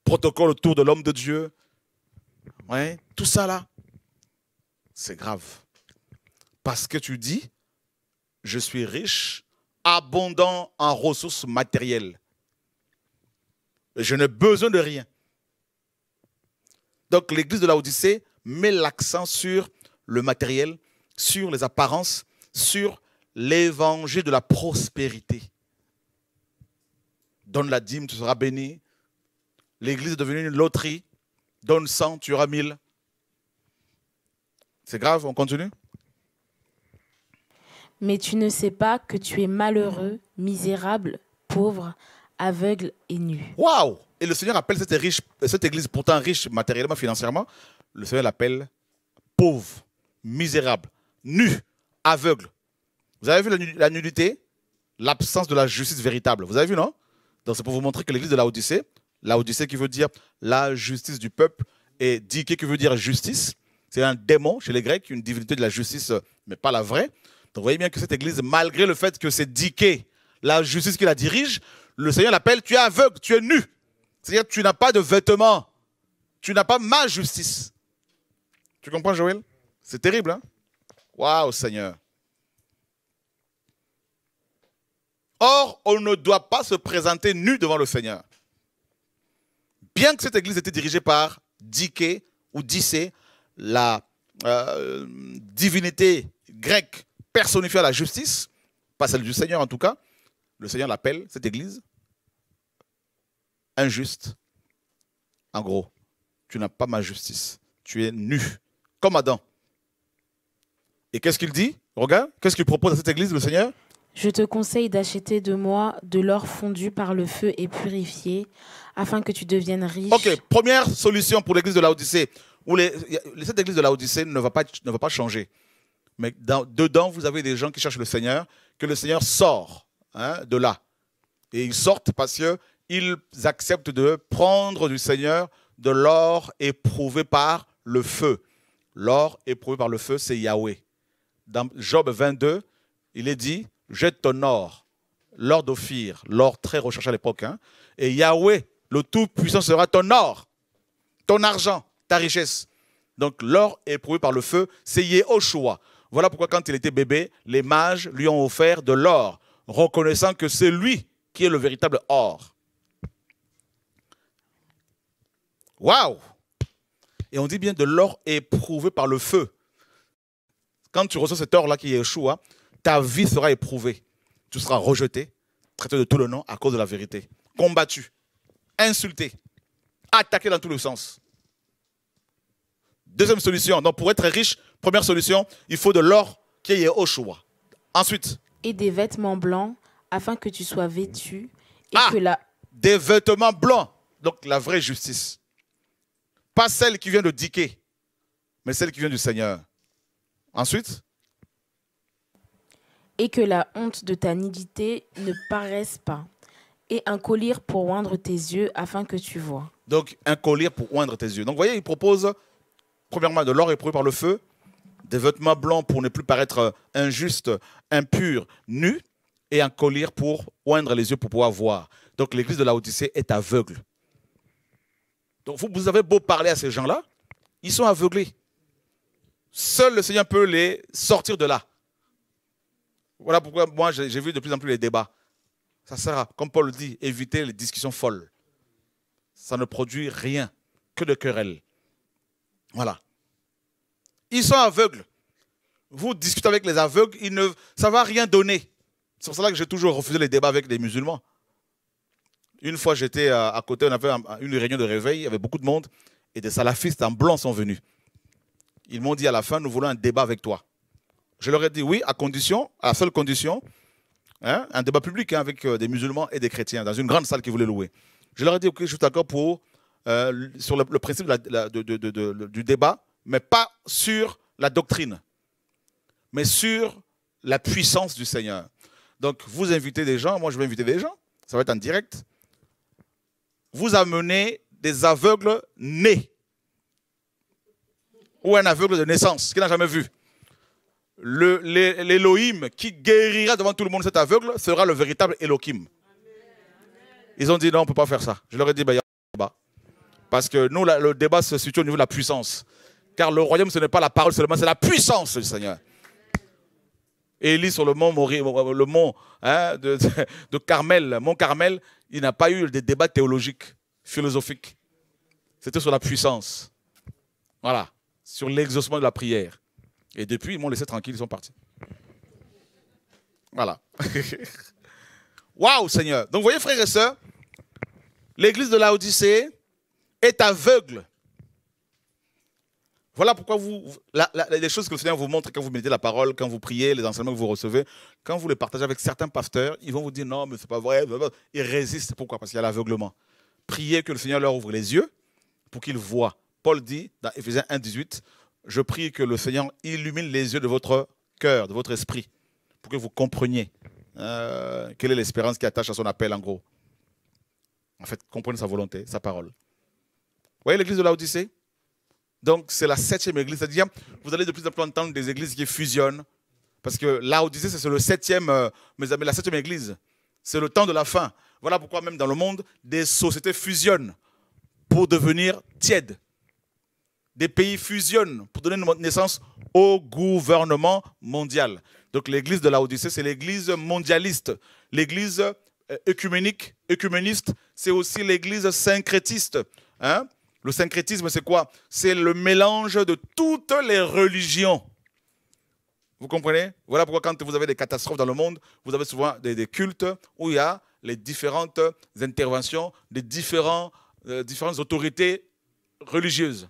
Protocole autour de l'homme de Dieu. Ouais, tout ça là, c'est grave. Parce que tu dis, je suis riche, abondant en ressources matérielles. Je n'ai besoin de rien. Donc l'église de Odyssée met l'accent sur le matériel, sur les apparences, sur l'évangile de la prospérité. Donne la dîme, tu seras béni. L'église est devenue une loterie. Donne 100, tu auras 1000. C'est grave, on continue Mais tu ne sais pas que tu es malheureux, misérable, pauvre, aveugle et nu. Waouh Et le Seigneur appelle cette, cette église pourtant riche matériellement, financièrement, le Seigneur l'appelle pauvre, misérable, nu, aveugle, vous avez vu la nullité L'absence de la justice véritable. Vous avez vu, non Donc c'est pour vous montrer que l'église de la l'Odyssée la qui veut dire la justice du peuple, et Dike qui veut dire justice, c'est un démon chez les Grecs, une divinité de la justice, mais pas la vraie. Donc vous voyez bien que cette église, malgré le fait que c'est Dike, la justice qui la dirige, le Seigneur l'appelle, tu es aveugle, tu es nu. C'est-à-dire tu n'as pas de vêtements, tu n'as pas ma justice. Tu comprends, Joël C'est terrible, hein Waouh, Seigneur Or, on ne doit pas se présenter nu devant le Seigneur. Bien que cette église était dirigée par Dike ou Dicé, la euh, divinité grecque personnifiée à la justice, pas celle du Seigneur en tout cas, le Seigneur l'appelle, cette église, injuste. En gros, tu n'as pas ma justice. Tu es nu, comme Adam. Et qu'est-ce qu'il dit Regarde, qu'est-ce qu'il propose à cette église, le Seigneur je te conseille d'acheter de moi de l'or fondu par le feu et purifié, afin que tu deviennes riche. Ok, première solution pour l'église de l'Odyssée, où les, cette église de l'Odyssée ne, va pas, ne va pas changer. Mais dedans, vous avez des gens qui cherchent le Seigneur, que le Seigneur sort hein, de là. Et ils sortent parce qu'ils acceptent de prendre du Seigneur de l'or éprouvé par le feu. L'or éprouvé par le feu, c'est Yahweh. Dans Job 22, il est dit, jette ton or, l'or d'Ophir, l'or très recherché à l'époque, hein, et Yahweh, le Tout-Puissant, sera ton or, ton argent, ta richesse. Donc l'or éprouvé par le feu, c'est Yehoshua. Voilà pourquoi quand il était bébé, les mages lui ont offert de l'or, reconnaissant que c'est lui qui est le véritable or. Waouh Et on dit bien de l'or éprouvé par le feu. Quand tu reçois cet or-là qui est Yeshua, ta vie sera éprouvée. Tu seras rejeté, traité de tout le nom à cause de la vérité, combattu, insulté, attaqué dans tous les sens. Deuxième solution, donc pour être riche, première solution, il faut de l'or qui est au choix. Ensuite. Et des vêtements blancs afin que tu sois vêtu et ah! que la... Des vêtements blancs, donc la vraie justice. Pas celle qui vient de diquer, mais celle qui vient du Seigneur. Ensuite et que la honte de ta nudité ne paraisse pas, et un collier pour oindre tes yeux afin que tu vois. Donc un collier pour oindre tes yeux. Donc vous voyez, il propose premièrement de l'or éprouvé par le feu, des vêtements blancs pour ne plus paraître injuste, impur, nu, et un collier pour oindre les yeux pour pouvoir voir. Donc l'église de la Odyssée est aveugle. Donc vous, vous avez beau parler à ces gens-là, ils sont aveuglés. Seul le Seigneur peut les sortir de là. Voilà pourquoi moi j'ai vu de plus en plus les débats. Ça sert à, comme Paul dit, éviter les discussions folles. Ça ne produit rien que de querelles. Voilà. Ils sont aveugles. Vous discutez avec les aveugles, ne, ça ne va rien donner. C'est pour cela que j'ai toujours refusé les débats avec les musulmans. Une fois, j'étais à côté, on avait une réunion de réveil, il y avait beaucoup de monde, et des salafistes en blanc sont venus. Ils m'ont dit à la fin, nous voulons un débat avec toi. Je leur ai dit oui, à condition, à seule condition, hein, un débat public hein, avec euh, des musulmans et des chrétiens dans une grande salle qu'ils voulaient louer. Je leur ai dit ok, je suis d'accord pour euh, sur le, principe du débat, mais pas sur la doctrine, mais sur la puissance du Seigneur. Donc vous invitez des gens, moi je vais inviter des gens, ça va être en direct. Vous amenez des aveugles nés ou un aveugle de naissance qui n'a jamais vu l'Élohim qui guérira devant tout le monde cet aveugle sera le véritable Elohim. Ils ont dit non, on ne peut pas faire ça. Je leur ai dit, bah, il y a Parce que nous, le débat se situe au niveau de la puissance. Car le royaume, ce n'est pas la parole seulement, c'est la puissance du Seigneur. Élie sur le mont, le mont hein, de, Carmel, Mont Carmel, il n'a pas eu de débats théologiques philosophiques C'était sur la puissance. Voilà, sur l'exaucement de la prière. Et depuis, ils m'ont laissé tranquille, ils sont partis. Voilà. Waouh, Seigneur. Donc, vous voyez, frères et sœurs, l'église de l'Odyssée est aveugle. Voilà pourquoi vous, les choses que le Seigneur vous montre quand vous méditez la parole, quand vous priez, les enseignements que vous recevez, quand vous les partagez avec certains pasteurs, ils vont vous dire non, mais c'est pas vrai. Ils résistent. Pourquoi Parce qu'il y a l'aveuglement. Priez que le Seigneur leur ouvre les yeux pour qu'ils voient. Paul dit dans Éphésiens 1,18 je prie que le Seigneur illumine les yeux de votre cœur, de votre esprit, pour que vous compreniez euh, quelle est l'espérance qui attache à son appel, en gros. En fait, comprenez sa volonté, sa parole. Vous voyez l'église de l'Odyssée Donc, c'est la septième église, c'est-à-dire, vous allez de plus en plus entendre des églises qui fusionnent, parce que l'Odyssée, c'est le septième, euh, mes amis, la septième église. C'est le temps de la fin. Voilà pourquoi même dans le monde, des sociétés fusionnent pour devenir tièdes des pays fusionnent pour donner naissance au gouvernement mondial. Donc l'église de la c'est l'église mondialiste, l'église euh, œcuménique, œcuméniste, c'est aussi l'église syncrétiste. Hein. le syncrétisme, c'est quoi C'est le mélange de toutes les religions. Vous comprenez Voilà pourquoi quand vous avez des catastrophes dans le monde, vous avez souvent des, cultes où il y a les différentes interventions des différents, euh, différentes autorités religieuses.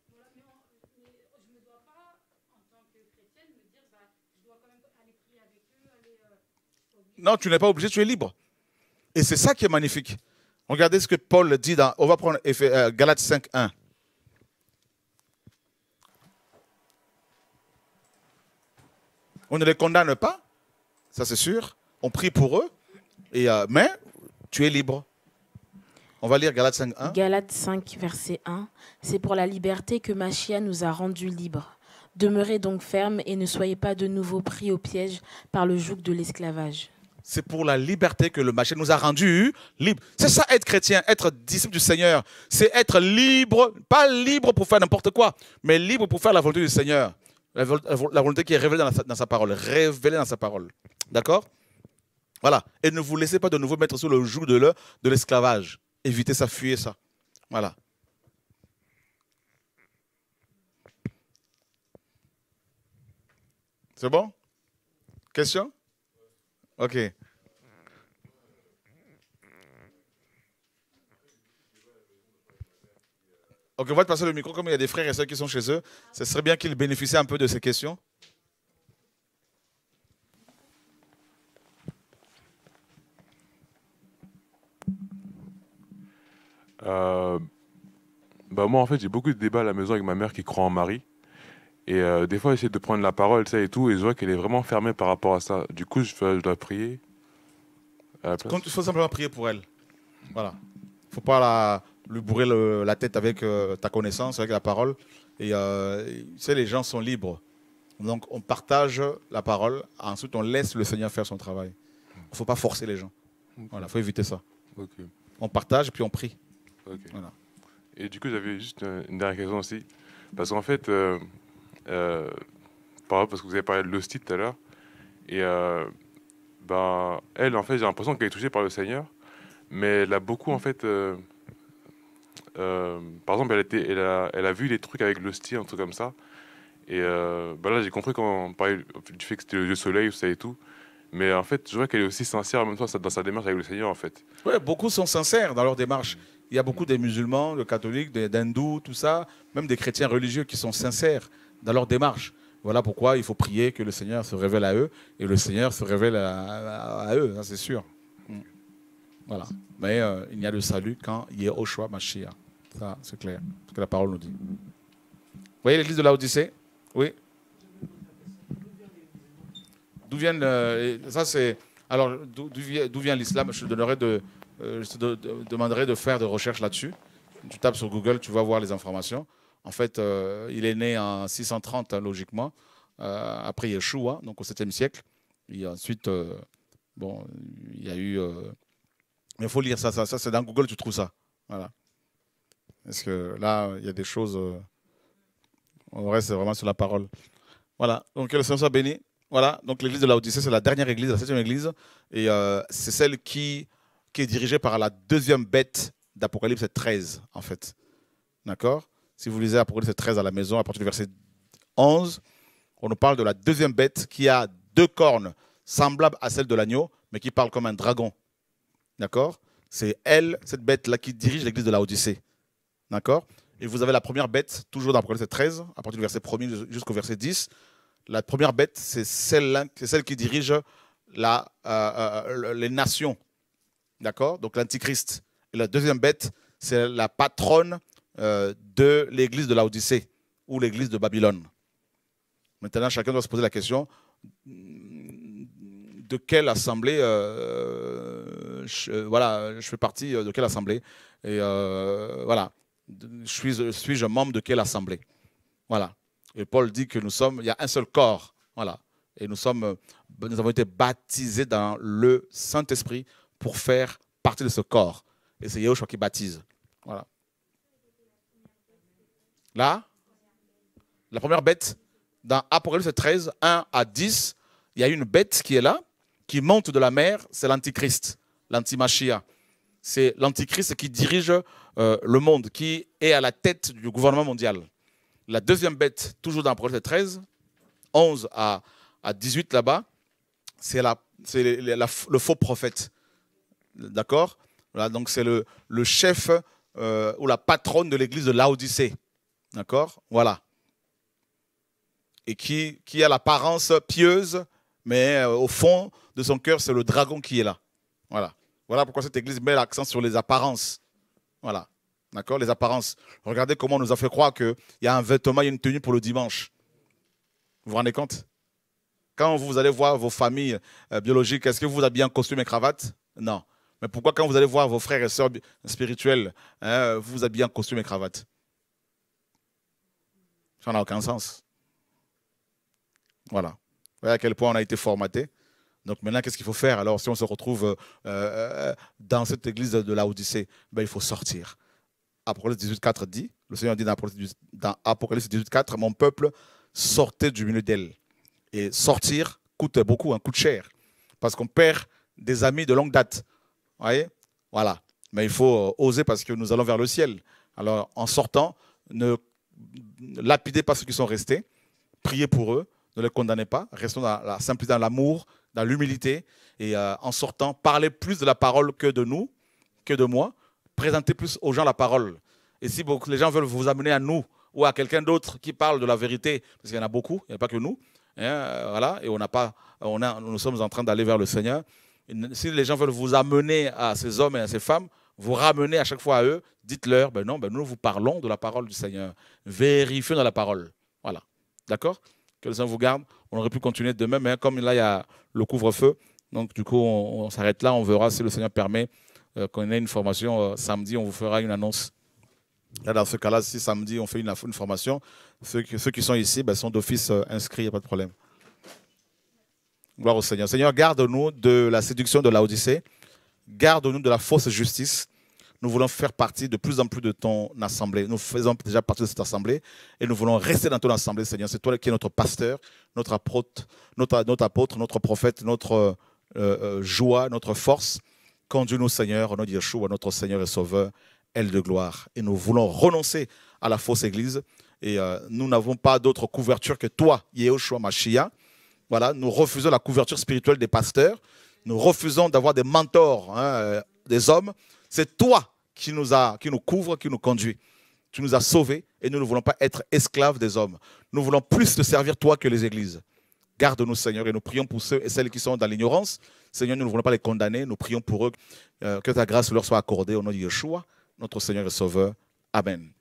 Non, tu n'es pas obligé, tu es libre. Et c'est ça qui est magnifique. Regardez ce que Paul dit dans. On va prendre euh, Galates 5, 1. On ne les condamne pas, ça c'est sûr. On prie pour eux, et, euh, mais tu es libre. On va lire Galates 5, 1. Galates 5, verset 1. C'est pour la liberté que Machia nous a rendus libres. Demeurez donc fermes et ne soyez pas de nouveau pris au piège par le joug de l'esclavage. C'est pour la liberté que le marché nous a rendu libre. C'est ça être chrétien, être disciple du Seigneur. C'est être libre, pas libre pour faire n'importe quoi, mais libre pour faire la volonté du Seigneur. La, volonté qui est révélée dans, sa, parole, révélée dans sa parole. D'accord Voilà. Et ne vous laissez pas de nouveau mettre sous le joug de l'esclavage. Évitez ça, fuyez ça. Voilà. C'est bon Question OK. OK, on va te passer le micro comme il y a des frères et sœurs qui sont chez eux. Ce serait bien qu'ils bénéficient un peu de ces questions. Euh, bah moi, en fait, j'ai beaucoup de débats à la maison avec ma mère qui croit en Marie. Et euh, des fois, j'essaie de prendre la parole, ça et tout, et je vois qu'elle est vraiment fermée par rapport à ça. Du coup, je, dois prier. Il faut simplement prier pour elle. Voilà. Il faut pas lui bourrer la tête avec euh, ta connaissance, avec la parole. Et euh, tu sais, les gens sont libres. Donc, on partage la parole. Ensuite, on laisse le Seigneur faire son travail. Il ne faut pas forcer les gens. Okay. Voilà, faut éviter ça. On partage, puis on prie. Et du coup, j'avais juste une dernière question aussi. Parce qu'en fait, euh, parce que vous avez parlé de l'hostie tout à l'heure. Et euh, ben elle, en fait, j'ai l'impression qu'elle est touchée par le Seigneur, mais elle a beaucoup, en fait. Euh, par exemple, elle, elle, a, vu les trucs avec l'hostie, un truc comme ça. Et ben là, j'ai compris quand on parlait du fait que c'était le Dieu Soleil, ça et tout. Mais en fait, je vois qu'elle est aussi sincère en même temps dans sa démarche avec le Seigneur, en fait. Oui, beaucoup sont sincères dans leur démarche. Il y a beaucoup des musulmans, des catholiques, hindous tout ça, même des chrétiens religieux qui sont sincères dans leur démarche. Voilà pourquoi il faut prier que le Seigneur se révèle à eux et le Seigneur se révèle à, eux, c'est sûr. Mm. Voilà. Mais euh, il n'y a de salut quand il Yehoshua Mashiach. Ça, c'est clair, ce que la parole nous dit. Vous voyez l'église de la Odyssée Oui D'où vient ça c'est alors d'où vient l'islam Je de, euh, je te demanderai de faire des recherches là-dessus. Tu tapes sur Google, tu vas voir les informations. En fait, euh, il est né en 630, hein, logiquement, euh, après Yeshua, donc au 7e siècle. Et ensuite, euh, bon, il y a eu. Mais il faut lire ça, ça, ça c'est dans Google, tu trouves ça. Voilà. Parce que là, il y a des choses. on reste vraiment sur la parole. Voilà, donc que le Seigneur soit béni. Voilà, donc l'église de la Odyssée, c'est la dernière église, la septième église. Et c'est celle qui, qui est dirigée par la deuxième bête d'Apocalypse 13, en fait. D'accord si vous lisez Apocalypse 13 à la maison, à partir du verset 11, on nous parle de la deuxième bête qui a deux cornes semblables à celles de l'agneau, mais qui parle comme un dragon. D'accord C'est elle, cette bête-là, qui dirige l'église de la Odyssée. D'accord Et vous avez la première bête, toujours dans Apocalypse 13, à partir du verset 1 jusqu'au verset 10. La première bête, c'est celle, celle qui dirige la, euh, euh, les nations. D'accord Donc l'antichrist. Et la deuxième bête, c'est la patronne euh, de l'église de l'Odyssée ou l'église de Babylone. Maintenant, chacun doit se poser la question mm, de quelle assemblée, euh, je, euh, voilà, je fais partie de quelle assemblée et voilà, suis-je membre de quelle assemblée, voilà. Et Paul dit que nous sommes, il y a un seul corps, voilà, et nous sommes, nous avons été baptisés dans le Saint Esprit pour faire partie de ce corps. Et c'est Yahushua qui baptise, voilà. Là, la première bête, dans Apocalypse 13, 1 à 10, il y a une bête qui est là, qui monte de la mer, c'est l'antichrist, l'antimachia. C'est l'antichrist qui dirige euh, le monde, qui est à la tête du gouvernement mondial. La deuxième bête, toujours dans Apocalypse 13, 11 à, à 18 là-bas, c'est la, le faux prophète. D'accord Donc c'est le, chef euh, ou la patronne de l'église de l'Odyssée. D'accord Voilà. Et qui, a l'apparence pieuse, mais euh, au fond de son cœur, c'est le dragon qui est là. Voilà. Voilà pourquoi cette église met l'accent sur les apparences. Voilà. D'accord Les apparences. Regardez comment on nous a fait croire qu'il y a un vêtement, il y a une tenue pour le dimanche. Vous vous rendez compte Quand vous allez voir vos familles euh, biologiques, est-ce que vous habillez en costume et cravate Non. Mais pourquoi quand vous allez voir vos frères et sœurs spirituels, hein, vous vous habillez en costume et cravate ça n'a aucun sens. Voilà. voyez à quel point on a été formaté. Donc maintenant, qu'est-ce qu'il faut faire Alors, si on se retrouve euh, euh, dans cette église de la Odyssée, ben, il faut sortir. Apocalypse 18.4 dit, le Seigneur dit dans Apocalypse 18.4, mon peuple, sortez du milieu d'elle. Et sortir coûte beaucoup, coup hein, coûte cher, parce qu'on perd des amis de longue date. Vous voyez Voilà. Mais il faut euh, oser parce que nous allons vers le ciel. Alors, en sortant, ne Lapidez par ceux qui sont restés. Priez pour eux, ne les condamnez pas. Restons dans la simplicité, dans l'amour, dans l'humilité. Et euh, en sortant, parlez plus de la parole que de nous, que de moi. Présentez plus aux gens la parole. Et si les gens veulent vous amener à nous ou à quelqu'un d'autre qui parle de la vérité, parce qu'il y en a beaucoup, il n'y a pas que nous, hein, voilà, et on n'a pas, on nous sommes en train d'aller vers le Seigneur. Si les gens veulent vous amener à ces hommes et à ces femmes, vous ramenez à chaque fois à eux, dites-leur, ben non, ben nous vous parlons de la parole du Seigneur. Vérifions dans la parole. Voilà. D'accord Que le Seigneur vous garde. On aurait pu continuer demain, mais comme là, il y a le couvre-feu, donc du coup, on, s'arrête là. On verra si le Seigneur permet euh, qu'on ait une formation euh, samedi. On vous fera une annonce. Là, dans ce cas-là, si samedi, on fait une, formation, ceux qui, sont ici ben, sont d'office euh, inscrits, il n'y a pas de problème. Gloire au Seigneur. Seigneur, garde-nous de la séduction de l'Odyssée. Garde-nous de la fausse justice nous voulons faire partie de plus en plus de ton assemblée. Nous faisons déjà partie de cette assemblée et nous voulons rester dans ton assemblée, Seigneur. C'est toi qui es notre pasteur, notre apôtre, notre, apôtre, notre prophète, notre euh, euh, joie, notre force. Conduis-nous, Seigneur, au nom de Yeshua, notre Seigneur et Sauveur, elle de gloire. Et nous voulons renoncer à la fausse Église. Et euh, nous n'avons pas d'autre couverture que toi, Yeshua Mashiach. Voilà, nous refusons la couverture spirituelle des pasteurs. Nous refusons d'avoir des mentors, hein, des hommes. C'est toi qui nous, as qui nous couvre, qui nous conduit. Tu nous as sauvés et nous ne voulons pas être esclaves des hommes. Nous voulons plus te servir toi que les églises. Garde-nous, Seigneur, et nous prions pour ceux et celles qui sont dans l'ignorance. Seigneur, nous ne voulons pas les condamner. Nous prions pour eux. Euh, que ta grâce leur soit accordée au nom de Yeshua, notre Seigneur et Sauveur. Amen.